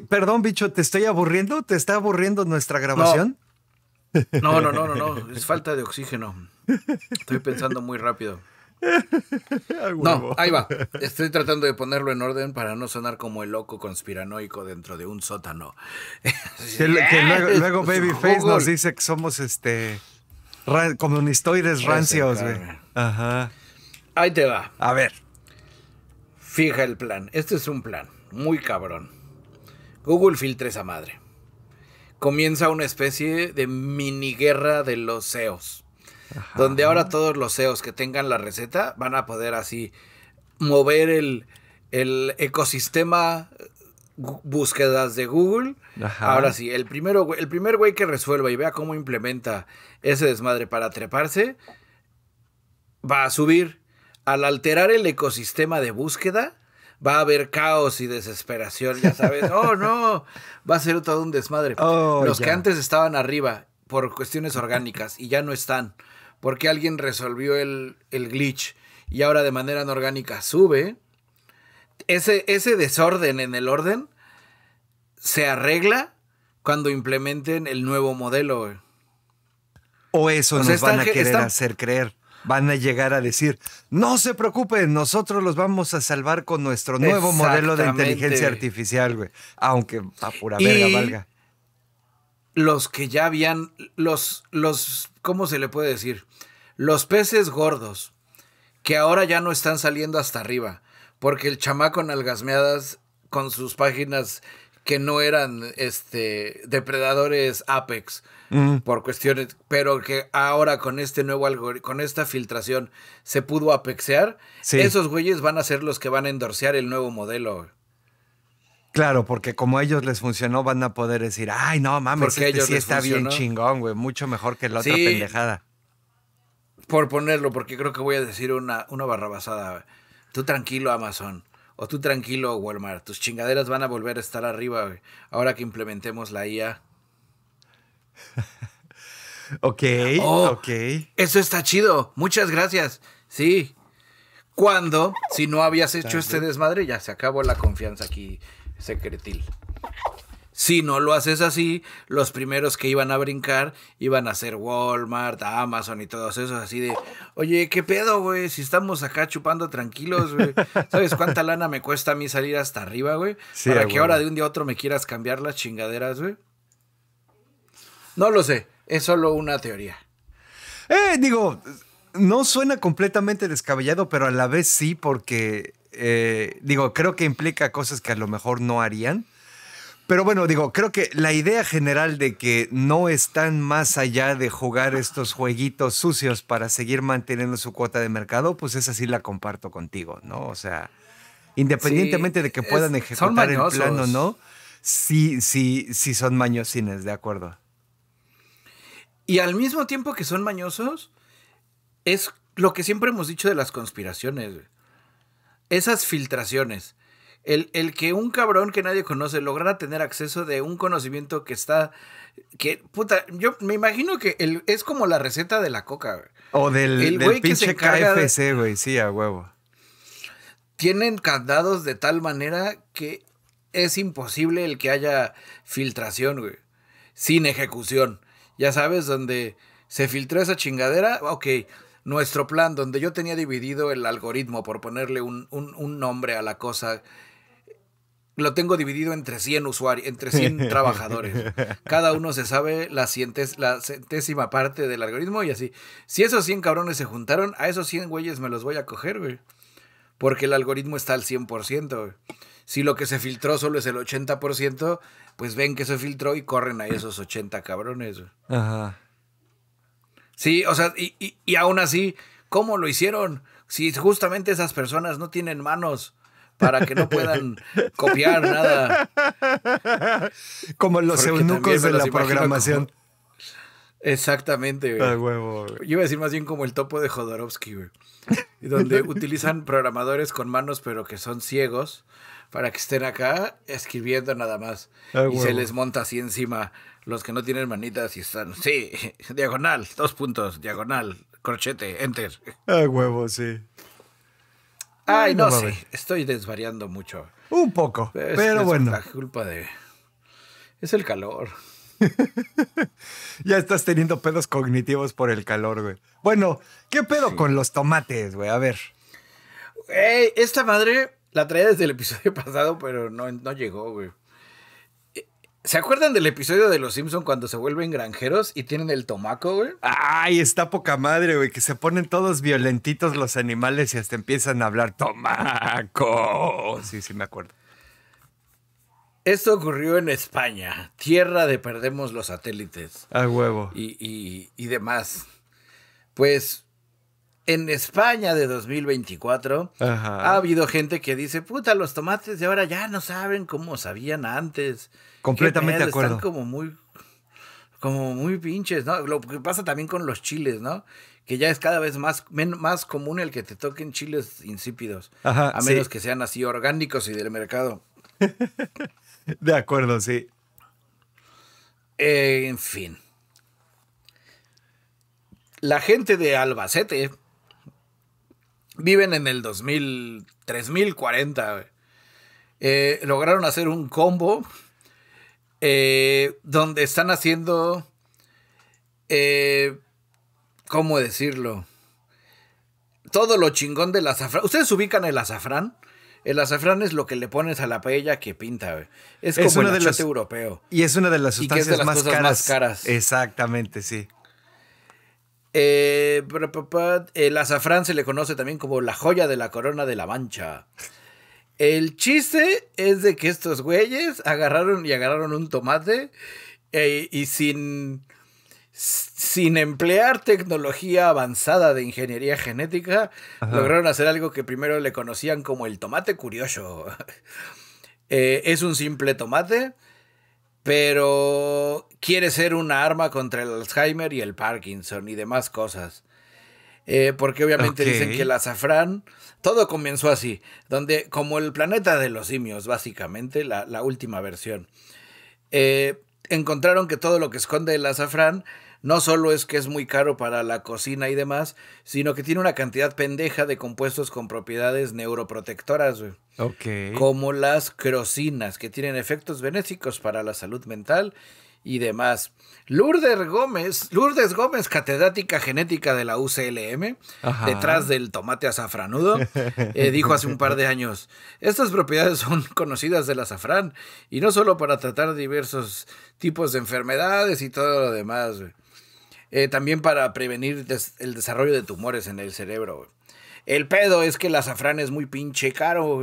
perdón, bicho, ¿te estoy aburriendo? ¿Te está aburriendo nuestra grabación? no, no, no, no, no. es falta de oxígeno. Estoy pensando muy rápido. no, ahí va. Estoy tratando de ponerlo en orden para no sonar como el loco conspiranoico dentro de un sótano. luego, Babyface nos dice que somos este comunistoides rancios, Ahí te va. A ver. Fija el plan. Este es un plan muy cabrón. Google filtra esa madre. Comienza una especie de mini guerra de los CEOs donde ahora todos los CEOs que tengan la receta van a poder así mover el, el ecosistema búsquedas de Google. Ahora sí, el, primero, el primer güey que resuelva y vea cómo implementa ese desmadre para treparse, va a subir. Al alterar el ecosistema de búsqueda, va a haber caos y desesperación, ya sabes. oh, no, va a ser todo un desmadre. Oh, los que antes estaban arriba por cuestiones orgánicas y ya no están, porque alguien resolvió el, glitch y ahora de manera no orgánica sube, ese, ese desorden en el orden se arregla cuando implementen el nuevo modelo. O eso nos van a querer hacer creer. Van a llegar a decir, no se preocupen, nosotros los vamos a salvar con nuestro nuevo modelo de inteligencia artificial, güey. Aunque a pura verga valga los que ya habían, los, los, ¿cómo se le puede decir? Los peces gordos, que ahora ya no están saliendo hasta arriba, porque el chamaco en algasmeadas con sus páginas que no eran este depredadores Apex por cuestiones, pero que ahora con este nuevo algoritmo, con esta filtración se pudo apexear, esos güeyes van a ser los que van a endorsear el nuevo modelo. Claro, porque como a ellos les funcionó, van a poder decir, ay, no mames, porque este sí está bien chingón, güey, mucho mejor que la otra pendejada. Por ponerlo, porque creo que voy a decir una, una barrabasada. Tú tranquilo, Amazon. O tú tranquilo, Walmart. Tus chingaderas van a volver a estar arriba, ahora que implementemos la IA. ok, oh, ok. Eso está chido. Muchas gracias. Sí. Cuando, si no habías hecho este desmadre, ya se acabó la confianza aquí secretil. Si no lo haces así, los primeros que iban a brincar iban a ser Walmart, Amazon y todos esos así de, oye, ¿qué pedo, güey? Si estamos acá chupando tranquilos, güey. ¿Sabes cuánta lana me cuesta a mí salir hasta arriba, güey? Para que ahora de un día a otro me quieras cambiar las chingaderas, güey. No lo sé, es solo una teoría. Eh, digo, no suena completamente descabellado, pero a la vez sí, porque eh, digo, creo que implica cosas que a lo mejor no harían. Pero bueno, digo, creo que la idea general de que no están más allá de jugar estos jueguitos sucios para seguir manteniendo su cuota de mercado, pues esa sí la comparto contigo, ¿no? O sea, independientemente de que puedan ejecutar el plan o no, sí, sí, sí son mañosines, de acuerdo. Y al mismo tiempo que son mañosos, es lo que siempre hemos dicho de las conspiraciones esas filtraciones, el, que un cabrón que nadie conoce lograra tener acceso de un conocimiento que está. Que, puta, yo me imagino que es como la receta de la coca, O del, el del pinche KFC, güey, sí, a huevo. Tienen candados de tal manera que es imposible el que haya filtración, güey. Sin ejecución. Ya sabes, donde se filtró esa chingadera, ok nuestro plan, donde yo tenía dividido el algoritmo por ponerle un, un, un nombre a la cosa, lo tengo dividido entre 100 usuarios, entre 100 trabajadores. Cada uno se sabe la, la centésima parte del algoritmo y así. Si esos 100 cabrones se juntaron, a esos 100 güeyes me los voy a coger, güey. Porque el algoritmo está al 100%, Si lo que se filtró solo es el 80%, pues ven que se filtró y corren a esos 80 cabrones, Ajá. Sí, o sea, y, y, aún así, ¿cómo lo hicieron? Si justamente esas personas no tienen manos para que no puedan copiar nada. Como los eunucos de la programación. Exactamente, güey. Yo iba a decir más bien como el topo de Jodorowsky, güey. Donde utilizan programadores con manos, pero que son ciegos, para que estén acá escribiendo nada más. y se les monta así encima los que no tienen manitas y están. Sí, diagonal, dos puntos, diagonal, corchete, enter. Ah, huevo, sí. Ay, no, sé. Sí. Estoy desvariando mucho. Un poco, pero es bueno. La culpa de. Es el calor. ya estás teniendo pedos cognitivos por el calor, güey. Bueno, ¿qué pedo con los tomates, güey? A ver. esta madre la traía desde el episodio pasado, pero no, no llegó, güey. ¿Se acuerdan del episodio de Los Simpson cuando se vuelven granjeros y tienen el tomaco, güey? Ay, está poca madre, güey, que se ponen todos violentitos los animales y hasta empiezan a hablar tomaco. Sí, sí, me acuerdo. Esto ocurrió en España, tierra de perdemos los satélites. A huevo. Y, y demás. Pues en España de 2024 ha habido gente que dice, puta, los tomates de ahora ya no saben cómo sabían antes. Completamente de acuerdo. Están como muy, como muy pinches, ¿no? Lo que pasa también con los chiles, ¿no? Que ya es cada vez más, más común el que te toquen chiles insípidos. a menos que sean así orgánicos y del mercado. de acuerdo, sí. Eh, en fin. La gente de Albacete Viven en el 2000, 3040, eh, lograron hacer un combo eh, donde están haciendo, eh, ¿cómo decirlo? Todo lo chingón del azafrán. ¿Ustedes ubican el azafrán? El azafrán es lo que le pones a la paella que pinta, Es, como el de los, europeo. Y es una de las sustancias más, caras. Exactamente, sí. Eh, el azafrán se le conoce también como la joya de la corona de la mancha. El chiste es de que estos güeyes agarraron y agarraron un tomate eh, y sin, sin emplear tecnología avanzada de ingeniería genética, lograron hacer algo que primero le conocían como el tomate curioso. Eh, es un simple tomate, pero quiere ser una arma contra el Alzheimer y el Parkinson y demás cosas. Eh, porque obviamente dicen que el azafrán, todo comenzó así, donde como el planeta de los simios, básicamente, la, última versión, eh, encontraron que todo lo que esconde el azafrán no solo es que es muy caro para la cocina y demás, sino que tiene una cantidad pendeja de compuestos con propiedades neuroprotectoras, Como las crocinas, que tienen efectos benéficos para la salud mental y demás. Lourdes Gómez, Lourdes Gómez, catedrática genética de la UCLM, detrás del tomate azafranudo, eh, dijo hace un par de años, estas propiedades son conocidas del azafrán y no solo para tratar diversos tipos de enfermedades y todo lo demás, eh, también para prevenir el desarrollo de tumores en el cerebro. El pedo es que el azafrán es muy pinche caro,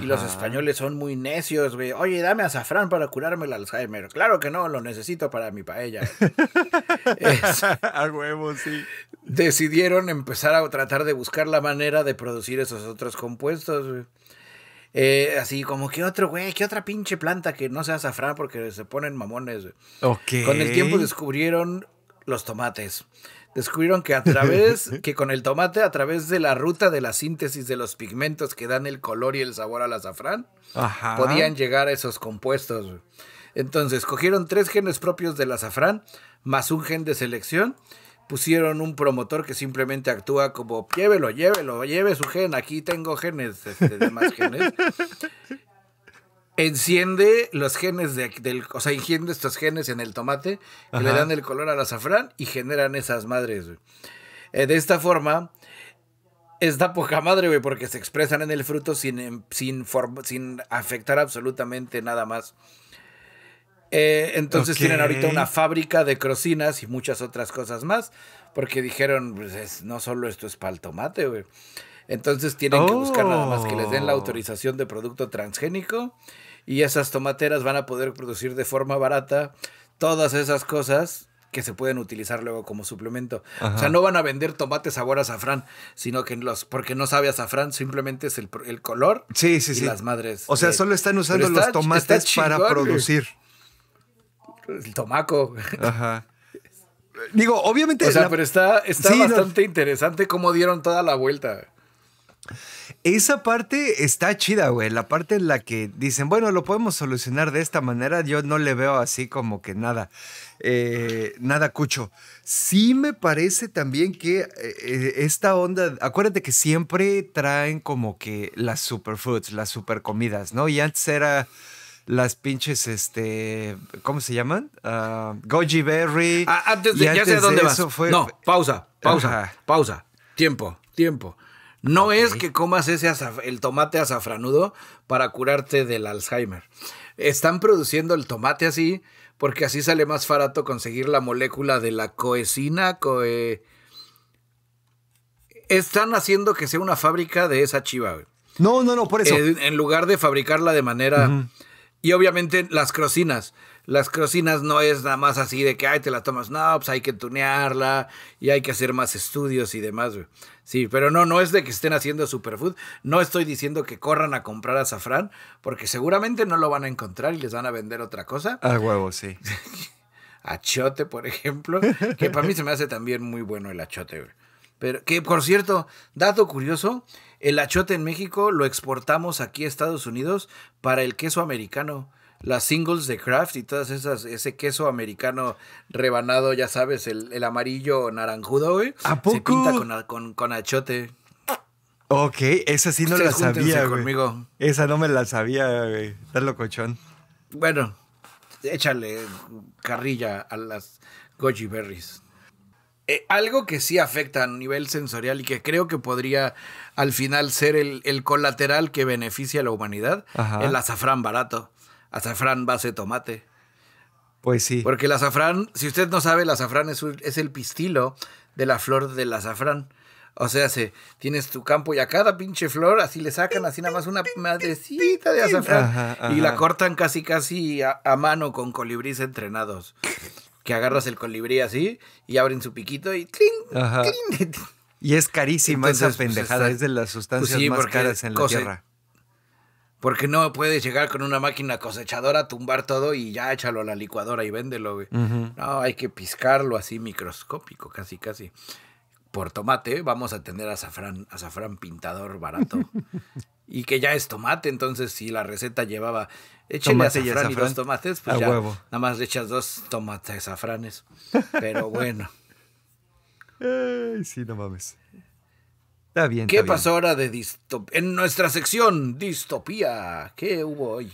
Y los españoles son muy necios, güey. Oye, dame azafrán para curarme el Alzheimer. Claro que no, lo necesito para mi paella. a huevo, sí. Decidieron empezar a tratar de buscar la manera de producir esos otros compuestos, eh, así como que otro, güey, qué otra pinche planta que no sea azafrán porque se ponen mamones. Con el tiempo descubrieron los tomates descubrieron que a través, que con el tomate, a través de la ruta de la síntesis de los pigmentos que dan el color y el sabor al azafrán, podían llegar a esos compuestos. Entonces, cogieron tres genes propios del azafrán, más un gen de selección, pusieron un promotor que simplemente actúa como llévelo, llévelo, lleve su gen, aquí tengo genes, este, demás genes. Enciende los genes de, o sea, enciende estos genes en el tomate y le dan el color al azafrán y generan esas madres, eh, de esta forma, da poca madre, güey, porque se expresan en el fruto sin, em, sin, sin afectar absolutamente nada más. Eh, entonces tienen ahorita una fábrica de crocinas y muchas otras cosas más, porque dijeron, pues, no solo esto es para el tomate, güey. Entonces tienen que buscar nada más que les den la oh. autorización de producto transgénico y esas tomateras van a poder producir de forma barata todas esas cosas que se pueden utilizar luego como suplemento. O sea, no van a vender tomate sabor a azafrán, sino que los, porque no sabe azafrán, simplemente es el, color sí, sí, sí. las madres. O sea, solo están usando los tomates para producir. El tomaco. Ajá. Digo, obviamente. O sea, pero está, bastante interesante cómo dieron toda la vuelta. Esa parte está chida, güey. La parte en la que dicen, bueno, lo podemos solucionar de esta manera, yo no le veo así como que nada, eh, nada cucho. Sí me parece también que eh, eh, esta onda, acuérdate que siempre traen como que las superfoods, las supercomidas, ¿no? Y antes era las pinches, este, ¿cómo se llaman? Ah, goji Berry. Ah, ya sé dónde vas. No, pausa, pausa, pausa. Tiempo, tiempo. No es que comas ese el tomate azafranudo para curarte del Alzheimer. Están produciendo el tomate así porque así sale más barato conseguir la molécula de la coesina. Coe... Están haciendo que sea una fábrica de esa chiva. No, no, no, por eso. En, lugar de fabricarla de manera... Y obviamente las crocinas. Las crocinas no es nada más así de que, ay, te la tomas. No, pues hay que tunearla y hay que hacer más estudios y demás, güey. Sí, pero no, no es de que estén haciendo superfood. No estoy diciendo que corran a comprar azafrán, porque seguramente no lo van a encontrar y les van a vender otra cosa. A huevo, sí. achote, por ejemplo, que para mí se me hace también muy bueno el achote. Pero que, por cierto, dato curioso, el achote en México lo exportamos aquí a Estados Unidos para el queso americano las singles de Kraft y todas esas, ese queso americano rebanado, ya sabes, el, el amarillo naranjudo, güey. ¿A poco? Se pinta con, con, achote. Ok, esa sí no la sabía, Conmigo. Esa no me la sabía, güey. Estás locochón. Bueno, échale carrilla a las goji berries. Eh, algo que sí afecta a nivel sensorial y que creo que podría al final ser el, colateral que beneficia a la humanidad, el azafrán barato azafrán base tomate. Pues sí. Porque el azafrán, si usted no sabe, el azafrán es, el pistilo de la flor del azafrán. O sea, se, tienes tu campo y a cada pinche flor así le sacan así nada más una madrecita de azafrán y la cortan casi casi a, mano con colibríes entrenados. Que agarras el colibrí así y abren su piquito y ¡cling! Y es carísima esa pues, pendejada, es de las sustancias pues más caras en la tierra. Porque no puedes llegar con una máquina cosechadora, tumbar todo y ya échalo a la licuadora y véndelo, No, hay que piscarlo así microscópico, casi, casi. Por tomate vamos a tener azafrán, azafrán pintador barato. y que ya es tomate, entonces si la receta llevaba, échale azafrán y, y, dos tomates, pues ya nada más le echas dos tomates azafranes. Pero bueno. sí, no mames bien. ¿Qué pasó ahora de distopía? En nuestra sección distopía, ¿qué hubo hoy?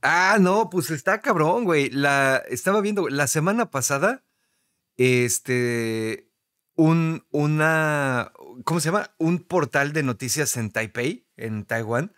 Ah, no, pues está cabrón, güey. La, estaba viendo la semana pasada, este, un, una, ¿cómo se llama? Un portal de noticias en Taipei, en Taiwán,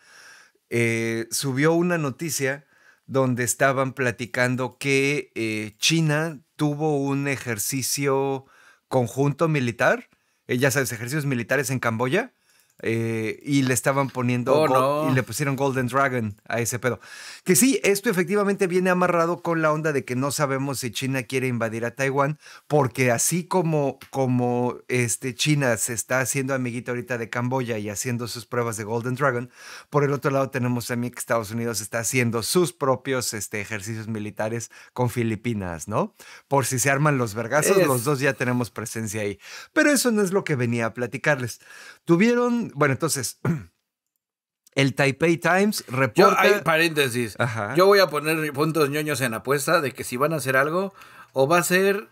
eh, subió una noticia donde estaban platicando que eh, China tuvo un ejercicio conjunto militar eh, ya sabes, ejercicios militares en Camboya, eh, y le estaban poniendo oh, y le pusieron Golden Dragon a ese pedo. Que sí, esto efectivamente viene amarrado con la onda de que no sabemos si China quiere invadir a Taiwán, porque así como, como este, China se está haciendo amiguita ahorita de Camboya y haciendo sus pruebas de Golden Dragon, por el otro lado tenemos también que Estados Unidos está haciendo sus propios este, ejercicios militares con Filipinas, ¿no? Por si se arman los vergazos, los dos ya tenemos presencia ahí. Pero eso no es lo que venía a platicarles. Tuvieron bueno, entonces. El Taipei Times reporta. hay paréntesis. Yo voy a poner puntos ñoños en apuesta de que si van a hacer algo, o va a ser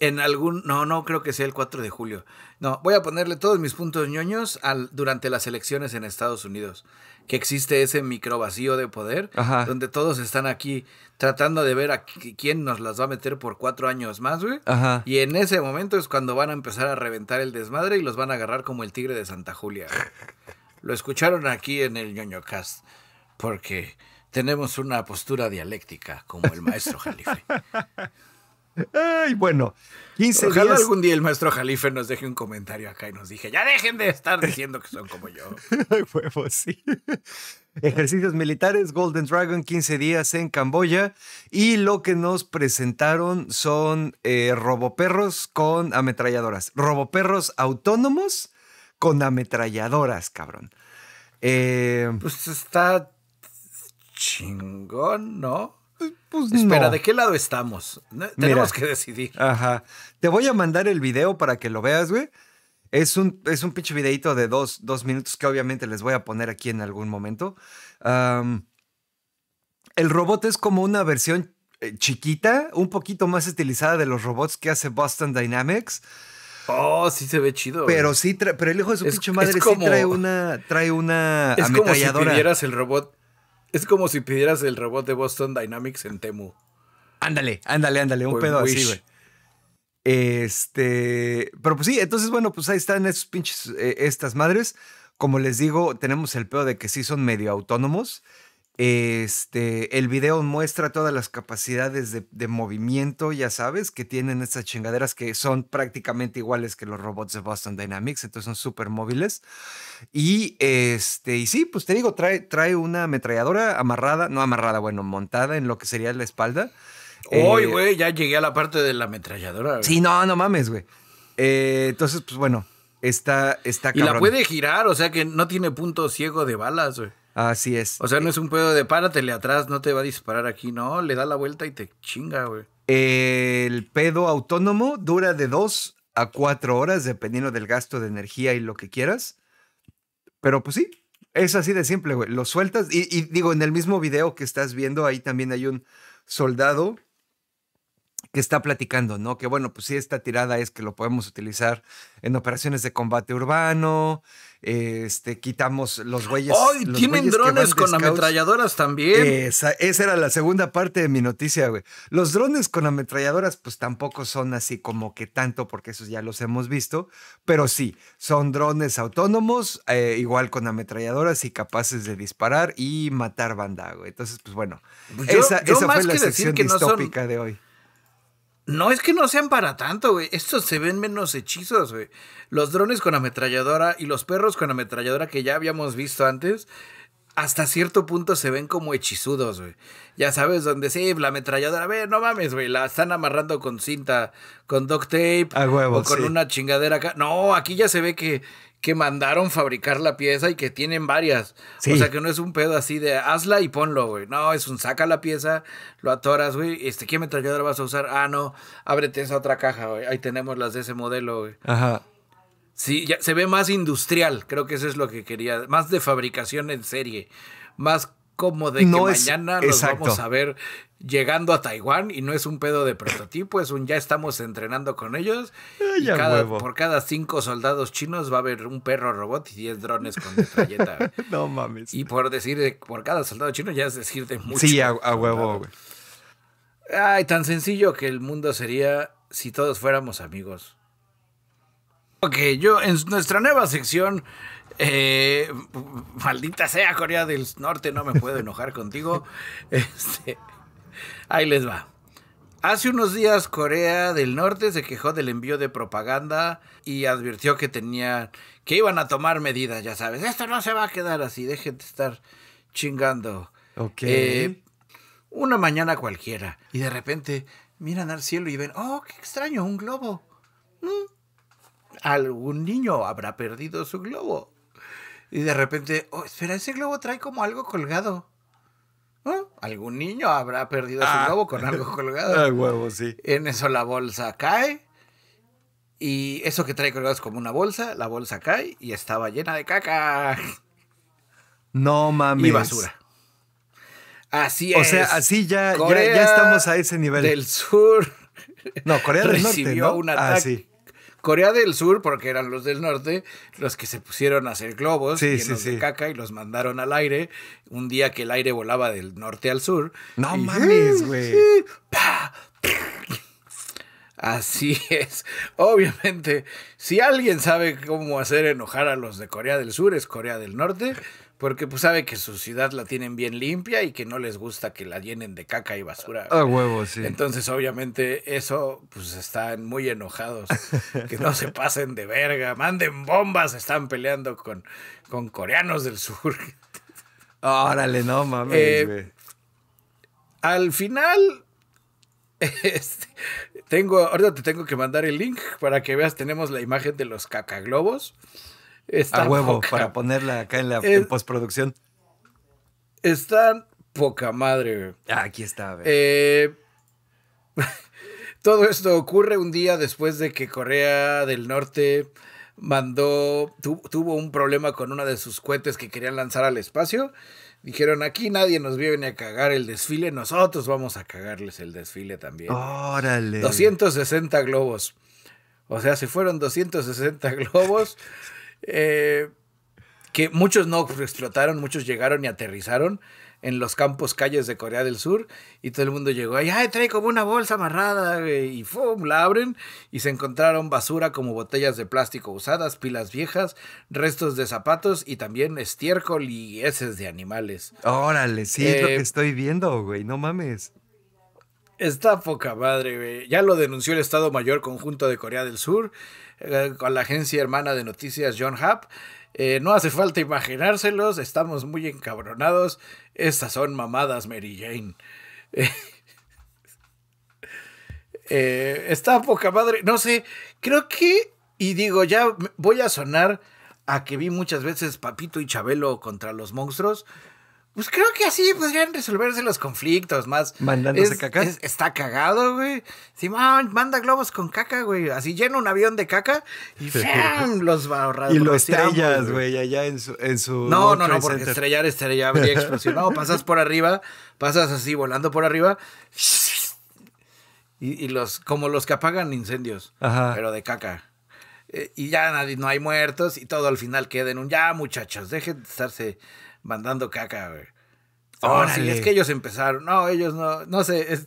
en algún. No, no creo que sea el 4 de julio. No, voy a ponerle todos mis puntos ñoños al, durante las elecciones en Estados Unidos. Que existe ese micro vacío de poder, donde todos están aquí tratando de ver a quién nos las va a meter por cuatro años más, güey. Y en ese momento es cuando van a empezar a reventar el desmadre y los van a agarrar como el tigre de Santa Julia. Lo escucharon aquí en el ñoño cast. Porque tenemos una postura dialéctica como el maestro Jalife. Ay, bueno, 15 Ojalá algún día el maestro Jalife nos deje un comentario acá y nos dije, ya dejen de estar diciendo que son como yo. Ejercicios militares, Golden Dragon, 15 días en Camboya. Y lo que nos presentaron son eh, roboperros con ametralladoras. Roboperros autónomos con ametralladoras, cabrón. Eh, pues está chingón, ¿no? Pues Espera, ¿de qué lado estamos? Tenemos que decidir. Ajá. Te voy a mandar el video para que lo veas, güey. Es un, es un pinche videito de dos, minutos que obviamente les voy a poner aquí en algún momento. el robot es como una versión eh, chiquita, un poquito más estilizada de los robots que hace Boston Dynamics. Oh, sí se ve chido. Pero sí, pero el hijo de su pinche madre sí trae una, trae una es ametralladora. Como si tuvieras el robot es como si pidieras el robot de Boston Dynamics en Temu. Ándale, ándale, ándale, un pues pedo así, Este, pero pues sí, entonces bueno, pues ahí están esos pinches, eh, estas madres. Como les digo, tenemos el pedo de que sí son medio autónomos. Este, el video muestra todas las capacidades de, movimiento, ya sabes, que tienen estas chingaderas que son prácticamente iguales que los robots de Boston Dynamics, entonces son súper móviles. Y este, y sí, pues te digo, trae, trae una ametralladora amarrada, no amarrada, bueno, montada en lo que sería la espalda. Hoy, eh, güey, ya llegué a la parte de la ametralladora. Sí, no, no mames, güey. Eh, entonces, pues bueno, está, está cabrón. Y la puede girar, o sea que no tiene punto ciego de balas, güey. Así es. O sea, no eh, es un pedo de páratele atrás, no te va a disparar aquí, no, le da la vuelta y te chinga, güey. El pedo autónomo dura de dos a cuatro horas, dependiendo del gasto de energía y lo que quieras. Pero pues sí, es así de simple, güey. Lo sueltas y digo, en el mismo video que estás viendo, ahí también hay un soldado que está platicando, ¿no? Que bueno, pues sí, esta tirada es que lo podemos utilizar en operaciones de combate urbano, este, quitamos los güeyes. ¡Ay! tienen drones con ametralladoras también. Esa, era la segunda parte de mi noticia, güey. Los drones con ametralladoras, pues tampoco son así como que tanto, porque esos ya los hemos visto, pero sí, son drones autónomos, eh, igual con ametralladoras y capaces de disparar y matar banda, güey. Entonces, pues bueno, pues esa, fue la sección distópica de hoy. No es que no sean para tanto, güey. Estos se ven menos hechizos, güey. Los drones con ametralladora y los perros con ametralladora que ya habíamos visto antes, hasta cierto punto se ven como hechizudos, güey. Ya sabes, donde sí, la ametralladora, ve, no mames, güey, la están amarrando con cinta, con duct tape, A huevo, o con una chingadera acá. No, aquí ya se ve que que mandaron fabricar la pieza y que tienen varias. O sea, que no es un pedo así de hazla y ponlo, güey. No, es un saca la pieza, lo atoras, güey. Este, ¿qué metralladora vas a usar? Ah, no, ábrete esa otra caja, güey. Ahí tenemos las de ese modelo, güey. Ajá. Sí, ya, se ve más industrial, creo que eso es lo que quería. Más de fabricación en serie. Más como de que mañana los vamos a ver llegando a Taiwán y no es un pedo de prototipo, es un ya estamos entrenando con ellos. Eh, por cada cinco soldados chinos va a haber un perro robot y diez drones con metralleta. no mames. Y por decir, eh, por cada soldado chino ya es decir de mucho. Sí, a huevo, güey. Ay, tan sencillo que el mundo sería si todos fuéramos amigos. Ok, yo en nuestra nueva sección eh, maldita sea Corea del Norte, no me puedo enojar contigo. Este, ahí les va. Hace unos días Corea del Norte se quejó del envío de propaganda y advirtió que tenía que iban a tomar medidas, ya sabes. Esto no se va a quedar así, de estar chingando. Ok. Eh, una mañana cualquiera y de repente miran al cielo y ven, oh, qué extraño, un globo. Mm. Algún niño habrá perdido su globo. Y de repente, oh, espera, ese globo trae como algo colgado. Algún niño habrá perdido su ah. globo con algo colgado. ah, huevo, sí. En eso la bolsa cae. Y eso que trae colgado es como una bolsa. La bolsa cae y estaba llena de caca. No mames. Y basura. Así es. O sea, así ya, ya, estamos a ese nivel. Del sur. No, Corea del Norte. ¿no? Un ah, ataque. Ah, Corea del Sur, porque eran los del norte, los que se pusieron a hacer globos de caca y los mandaron al aire. Un día que el aire volaba del norte al sur. No mames, güey. Así es. Obviamente, si alguien sabe cómo hacer enojar a los de Corea del Sur, es Corea del Norte porque pues sabe que su ciudad la tienen bien limpia y que no les gusta que la llenen de caca y basura. Ah, huevo, sí. Entonces, obviamente, eso, pues están muy enojados, que no se pasen de verga, manden bombas, están peleando con, con coreanos del sur. Órale, no mames. Eh, al final, este, tengo, ahorita te tengo que mandar el link para que veas, tenemos la imagen de los cacaglobos a huevo para ponerla acá en la postproducción. Están poca madre. aquí está. Eh, todo esto ocurre un día después de que Corea del Norte mandó, tuvo un problema con una de sus cohetes que querían lanzar al espacio. Dijeron, aquí nadie nos viene a cagar el desfile, nosotros vamos a cagarles el desfile también. Órale. 260 globos. O sea, se fueron 260 globos. Eh, que muchos no explotaron, muchos llegaron y aterrizaron en los campos calles de Corea del Sur y todo el mundo llegó ahí, ay, trae como una bolsa amarrada y ¡fum! la abren y se encontraron basura como botellas de plástico usadas, pilas viejas, restos de zapatos y también estiércol y heces de animales. Órale, sí, es lo eh, que estoy viendo, güey, no mames. Está poca madre, güey. Ya lo denunció el Estado Mayor Conjunto de Corea del Sur. Eh, con la agencia hermana de noticias John Hap. Eh, no hace falta imaginárselos, estamos muy encabronados. Estas son mamadas, Mary Jane. Eh, está poca madre, no sé, creo que, y digo, ya voy a sonar a que vi muchas veces Papito y Chabelo contra los monstruos, pues creo que así podrían resolverse los conflictos más. Mandándose caca. está cagado, güey. manda globos con caca, güey. Así llena un avión de caca y los va a ahorrar. Y lo estrellas, güey, allá en su. no, no, no, porque estrellar, estrellar habría explosionado. pasas por arriba, pasas así volando por arriba. Y, los, como los que apagan incendios, pero de caca. Eh, y ya nadie, no hay muertos y todo al final queda en un ya, muchachos, dejen de estarse mandando caca, güey. Ahora, es que ellos empezaron. No, ellos no. No sé, es,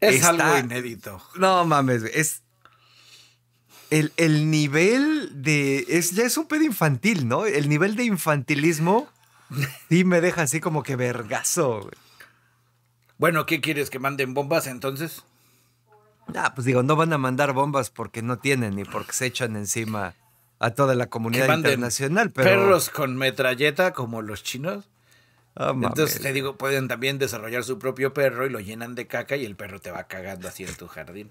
es algo inédito. No mames, es. El, nivel de. Es, ya es un pedo infantil, ¿no? El nivel de infantilismo sí me deja así como que vergazo. Güey. Bueno, ¿qué quieres? ¿Que manden bombas entonces? Ah, pues digo, no van a mandar bombas porque no tienen ni porque se echan encima a toda la comunidad internacional. Perros con metralleta como los chinos. Ah, Entonces te digo, pueden también desarrollar su propio perro y lo llenan de caca y el perro te va cagando así en tu jardín.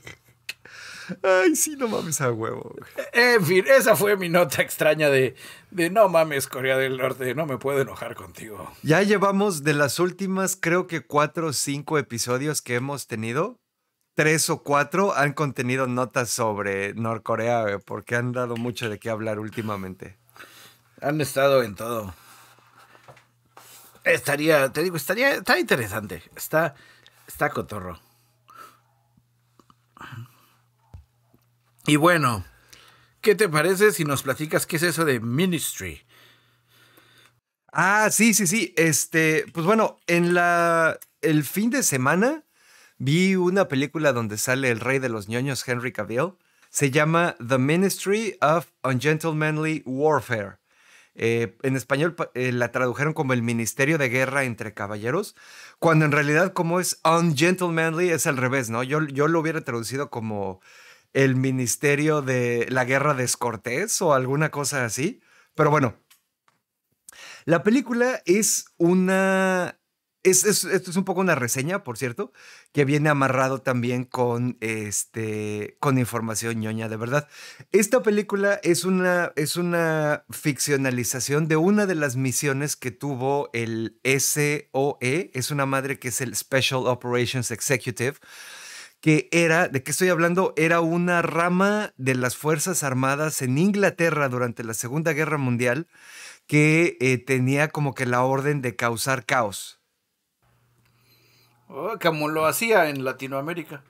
Ay, sí, no mames a huevo. E, en fin, esa fue mi nota extraña de, de no mames, Corea del Norte, no me puedo enojar contigo. Ya llevamos de las últimas, creo que cuatro o cinco episodios que hemos tenido, tres o cuatro han contenido notas sobre Norcorea, porque han dado mucho de qué hablar últimamente. Han estado en todo. Estaría, te digo, estaría, está interesante. Está, está cotorro. Y bueno, ¿qué te parece si nos platicas qué es eso de Ministry? Ah, sí, sí, sí. Este, pues bueno, en la el fin de semana Vi una película donde sale el rey de los ñoños, Henry Cavill. Se llama The Ministry of Ungentlemanly Warfare. Eh, en español eh, la tradujeron como el Ministerio de Guerra entre Caballeros, cuando en realidad como es Ungentlemanly es al revés, ¿no? Yo, yo lo hubiera traducido como el Ministerio de la Guerra de Descortés o alguna cosa así, pero bueno. La película es una esto es un poco una reseña, por cierto, que viene amarrado también con, este, con información ñoña, de verdad. Esta película es una, es una ficcionalización de una de las misiones que tuvo el SOE, es una madre que es el Special Operations Executive, que era, ¿de qué estoy hablando? Era una rama de las Fuerzas Armadas en Inglaterra durante la Segunda Guerra Mundial que eh, tenía como que la orden de causar caos Oh, como lo hacía en Latinoamérica.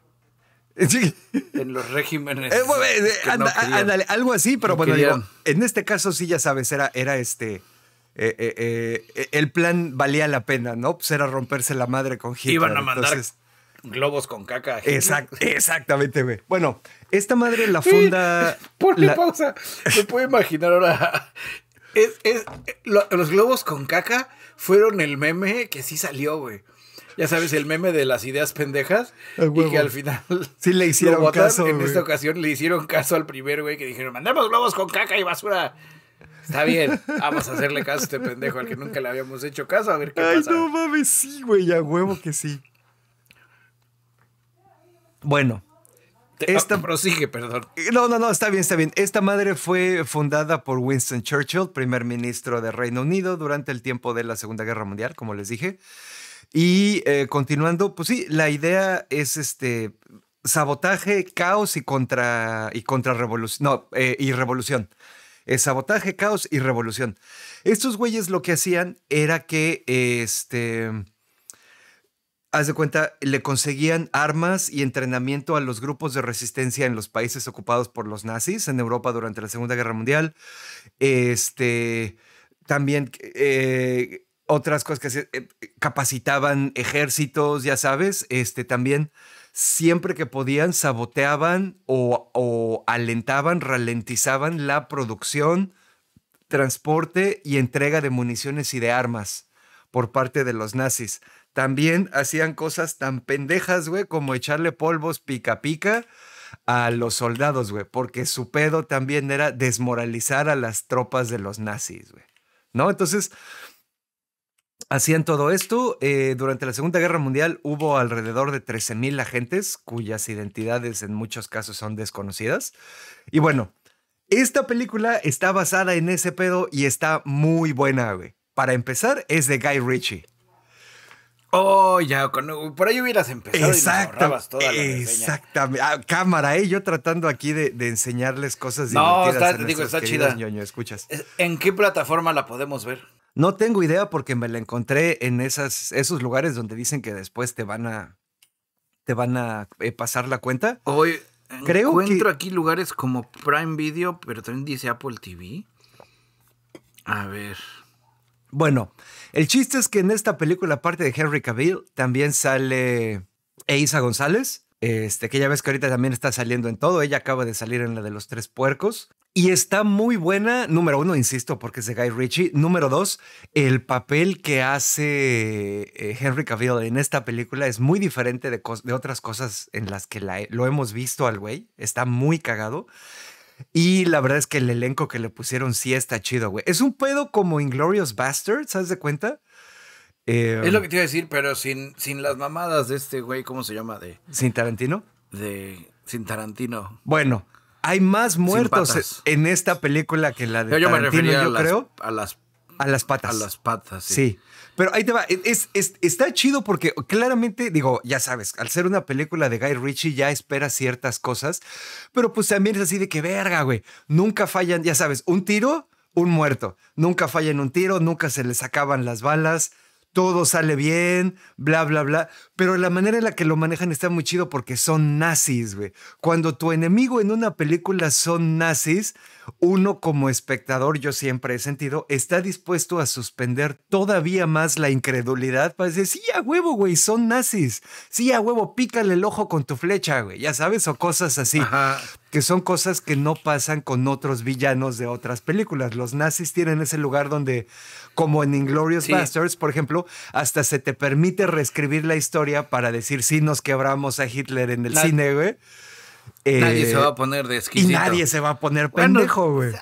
Sí. En los regímenes. Eh, eh, algo así, pero bueno, en este caso sí, ya sabes, era, era este. Eh, el plan valía la pena, ¿no? Pues era romperse la madre con Hitler. Iban a mandar globos con caca. exactamente, güey. Bueno, esta madre la funda. Por la... pausa. Se puede imaginar ahora. Es, los globos con caca fueron el meme que sí salió, güey ya sabes, el meme de las ideas pendejas. Y que al final. Sí, le hicieron caso. En esta ocasión le hicieron caso al primer güey que dijeron: mandemos globos con caca y basura. Está bien, vamos a hacerle caso a este pendejo al que nunca le habíamos hecho caso, a ver qué Ay, no mames, sí, güey, a huevo que sí. Bueno. esta ah, prosigue, perdón. Eh, no, no, no, está bien, está bien. Esta madre fue fundada por Winston Churchill, primer ministro de Reino Unido, durante el tiempo de la Segunda Guerra Mundial, como les dije. Y eh, continuando, pues sí, la idea es este sabotaje, caos y contra y contra revolución, no, eh, y revolución. Es eh, sabotaje, caos y revolución. Estos güeyes lo que hacían era que este haz de cuenta, le conseguían armas y entrenamiento a los grupos de resistencia en los países ocupados por los nazis en Europa durante la Segunda Guerra Mundial. Este también eh, otras cosas que se eh, capacitaban ejércitos, ya sabes, este también siempre que podían saboteaban o, o alentaban, ralentizaban la producción, transporte y entrega de municiones y de armas por parte de los nazis. También hacían cosas tan pendejas, güey, como echarle polvos pica pica a los soldados, güey, porque su pedo también era desmoralizar a las tropas de los nazis, güey. ¿No? Entonces, Hacían todo esto. Eh, durante la Segunda Guerra Mundial hubo alrededor de 13.000 agentes cuyas identidades en muchos casos son desconocidas. Y bueno, esta película está basada en ese pedo y está muy buena, güey. Para empezar, es de Guy Ritchie. Oh, ya, por ahí hubieras empezado Exacto, y toda la Exactamente. Ah, cámara, ¿eh? Yo tratando aquí de, enseñarles cosas divertidas. No, está, chida. digo, está chida. Ñoño, escuchas. ¿En qué plataforma la podemos ver? No tengo idea porque me la encontré en esos lugares donde dicen que después te van a, te van a eh, pasar la cuenta. Hoy Creo encuentro aquí lugares como Prime Video, pero también dice Apple TV. A ver. Bueno, el chiste es que en esta película, aparte de Henry Cavill, también sale Eiza González, este, que ya ves que ahorita también está saliendo en todo. Ella acaba de salir en la de los tres puercos. Y está muy buena, número uno, insisto, porque es de Guy Ritchie. Número dos, el papel que hace eh, Henry Cavill en esta película es muy diferente de, otras cosas en las que lo hemos visto al güey. Está muy cagado. Y la verdad es que el elenco que le pusieron sí está chido, güey. Es un pedo como Inglorious Bastard, ¿sabes de cuenta? Eh, es lo que te iba a decir, pero sin, sin las mamadas de este güey, ¿cómo se llama? De, ¿Sin Tarantino? De, sin Tarantino. Bueno, hay más muertos en esta película que la de yo, Tarantino, me a las, A las, patas. A las patas, sí. Pero ahí te va. E, está chido porque claramente, digo, ya sabes, al ser una película de Guy Ritchie ya espera ciertas cosas, pero pues también es así de que verga, güey. Nunca fallan, ya sabes, un tiro, un muerto. Nunca fallan un tiro, nunca se les acaban las balas todo sale bien, bla, bla, bla. Pero la manera en la que lo manejan está muy chido porque son nazis, güey. Cuando tu enemigo en una película son nazis, uno como espectador, yo siempre he sentido, está dispuesto a suspender todavía más la incredulidad para decir, sí, a huevo, güey, son nazis. Sí, a huevo, pícale el ojo con tu flecha, güey, ya sabes, o cosas así. Ajá que son cosas que no pasan con otros villanos de otras películas. Los nazis tienen ese lugar donde, como en Inglorious Masters, por ejemplo, hasta se te permite reescribir la historia para decir si nos quebramos a Hitler en el cine, güey. Eh, nadie se va a poner de esquina. Y nadie se va a poner pendejo, güey.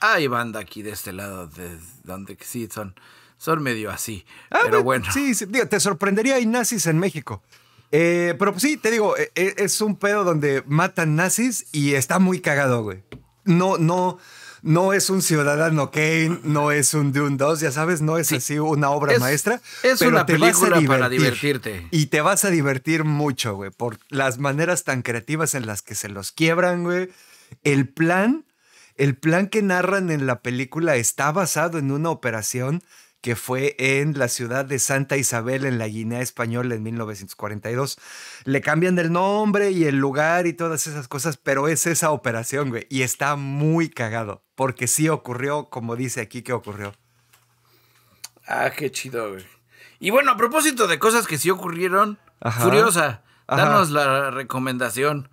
Hay, banda aquí de este lado, de donde sí son, son medio así. Ah, pero bueno. Sí, te sorprendería hay nazis en México. Eh, pero sí, te digo, eh, eh, es un pedo donde matan nazis y está muy cagado, güey. No, no, no es un Ciudadano Kane, no es un Dune 2, ya sabes, no es así una obra maestra. Es una película para divertirte. Y te vas a divertir mucho, güey, por las maneras tan creativas en las que se los quiebran, güey. El plan, el plan que narran en la película está basado en una operación que fue en la ciudad de Santa Isabel, en la Guinea Española, en 1942. Le cambian el nombre y el lugar y todas esas cosas, pero es esa operación, güey. Y está muy cagado, porque sí ocurrió, como dice aquí que ocurrió. Ah, qué chido, güey. Y bueno, a propósito de cosas que sí ocurrieron, curiosa, Furiosa, danos la recomendación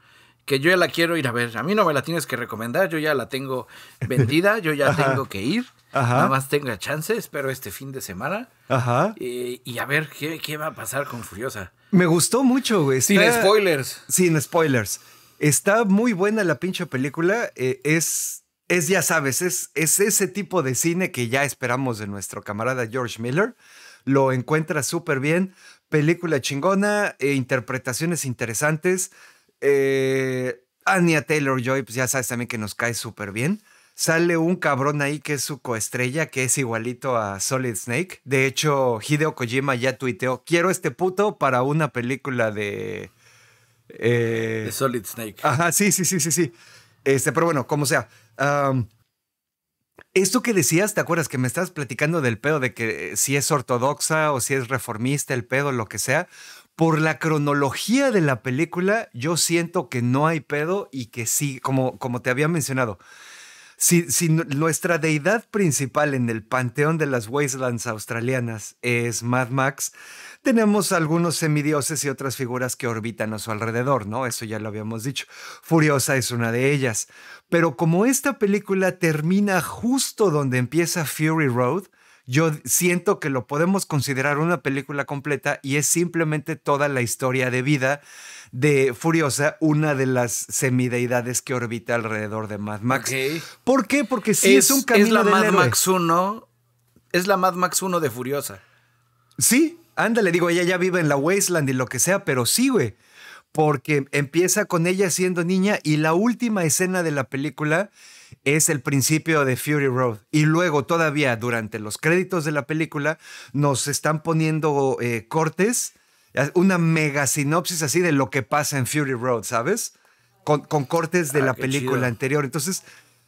que yo ya la quiero ir a ver. A mí no me la tienes que recomendar, yo ya la tengo vendida, yo ya tengo que ir. Nada más tenga chance, espero este fin de semana. Ajá. y a ver ¿qué, ¿qué, va a pasar con Furiosa. Me gustó mucho, güey. Sin spoilers. Sin spoilers. Está muy buena la pinche película. Eh, es, es, ya sabes, es, es ese tipo de cine que ya esperamos de nuestro camarada George Miller. Lo encuentra súper bien película chingona, eh, interpretaciones interesantes. Eh, Anya Taylor Joy, pues ya sabes también que nos cae súper bien. Sale un cabrón ahí que es su coestrella, que es igualito a Solid Snake. De hecho, Hideo Kojima ya tuiteó: Quiero este puto para una película de. Eh, de Solid Snake. Ajá, sí, sí, sí, sí, sí. Este, pero bueno, como sea. esto que decías, ¿te acuerdas que me estabas platicando del pedo de que eh, si es ortodoxa o si es reformista, el pedo, lo que sea? por la cronología de la película, yo siento que no hay pedo y que sí, como, como te había mencionado, si, si nuestra deidad principal en el panteón de las Wastelands australianas es Mad Max, tenemos algunos semidioses y otras figuras que orbitan a su alrededor, ¿no? Eso ya lo habíamos dicho. Furiosa es una de ellas. Pero como esta película termina justo donde empieza Fury Road, yo siento que lo podemos considerar una película completa y es simplemente toda la historia de vida de Furiosa, una de las semideidades que orbita alrededor de Mad Max. ¿Por qué? Porque si es, un camino. Es la Mad Max 1. Es la Mad Max 1 de Furiosa. Sí, ándale, digo, ella ya vive en la Wasteland y lo que sea, pero sí, güey. Porque empieza con ella siendo niña y la última escena de la película es el principio de Fury Road. Y luego todavía durante los créditos de la película nos están poniendo eh, cortes, eh, una mega sinopsis así de lo que pasa en Fury Road, ¿sabes? Con, cortes de ah, la película anterior. Entonces,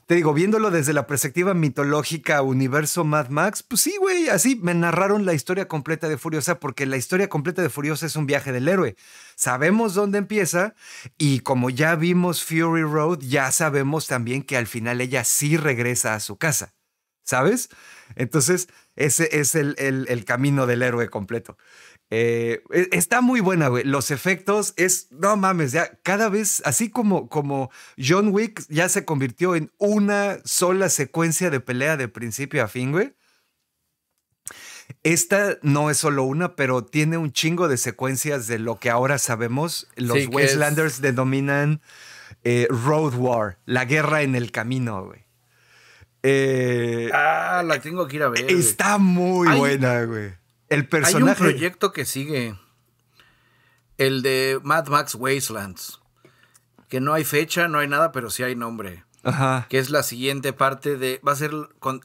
te digo, viéndolo desde la perspectiva mitológica, universo Mad Max, pues sí, güey, así me narraron la historia completa de Furiosa, porque la historia completa de Furiosa es un viaje del héroe. Sabemos dónde empieza y como ya vimos Fury Road, ya sabemos también que al final ella sí regresa a su casa, ¿sabes? Entonces, ese es el, camino del héroe completo. Eh, e-, está muy buena, güey. Los efectos es, no mames, ya cada vez, así como, como John Wick ya se convirtió en una sola secuencia de pelea de principio a fin, güey. Esta no es solo una, pero tiene un chingo de secuencias de lo que ahora sabemos. Los Wastelanders Westlanders denominan eh, Road War, la guerra en el camino, güey. Eh, ah, la tengo que ir a ver. Está muy buena, güey. El personaje. Hay un proyecto que sigue. El de Mad Max Wastelands. Que no hay fecha, no hay nada, pero sí hay nombre. Ajá. Que es la siguiente parte de. Va a ser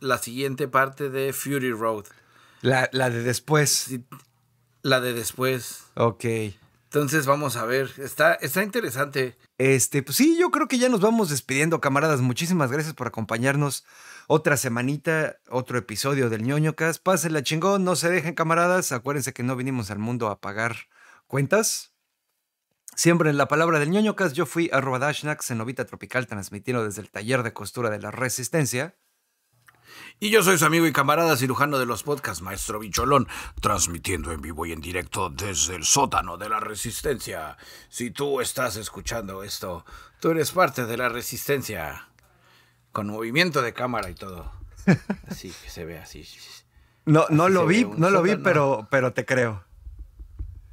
la siguiente parte de Fury Road. La, de después. La de después. Ok. Entonces vamos a ver. Está, está interesante. Este, pues sí, yo creo que ya nos vamos despidiendo, camaradas. Muchísimas gracias por acompañarnos otra semanita, otro episodio del ñoño Cast. Pásenla chingón, no se dejen camaradas. Acuérdense que no vinimos al mundo a pagar cuentas. Siempre en la palabra del ñoño yo fui arroba Dashnax en Novita Tropical, transmitiendo desde el taller de costura de la Resistencia. Y yo soy su amigo y camarada cirujano de los podcasts, Maestro Bicholón, transmitiendo en vivo y en directo desde el sótano de la resistencia. Si tú estás escuchando esto, tú eres parte de la resistencia con movimiento de cámara y todo. Así que se ve así. No, no lo vi, no lo vi, pero, pero te creo.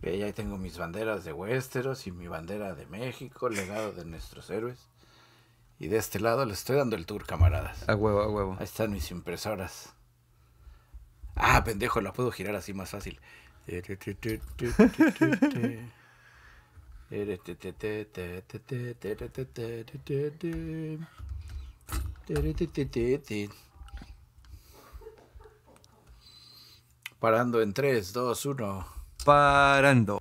Y ahí tengo mis banderas de Westeros y mi bandera de México, legado de nuestros héroes. Y de este lado le estoy dando el tour, camaradas. A huevo, a huevo. Ahí están mis impresoras. Ah, pendejo, la puedo girar así más fácil. Parando en 3, 2, 1. Parando.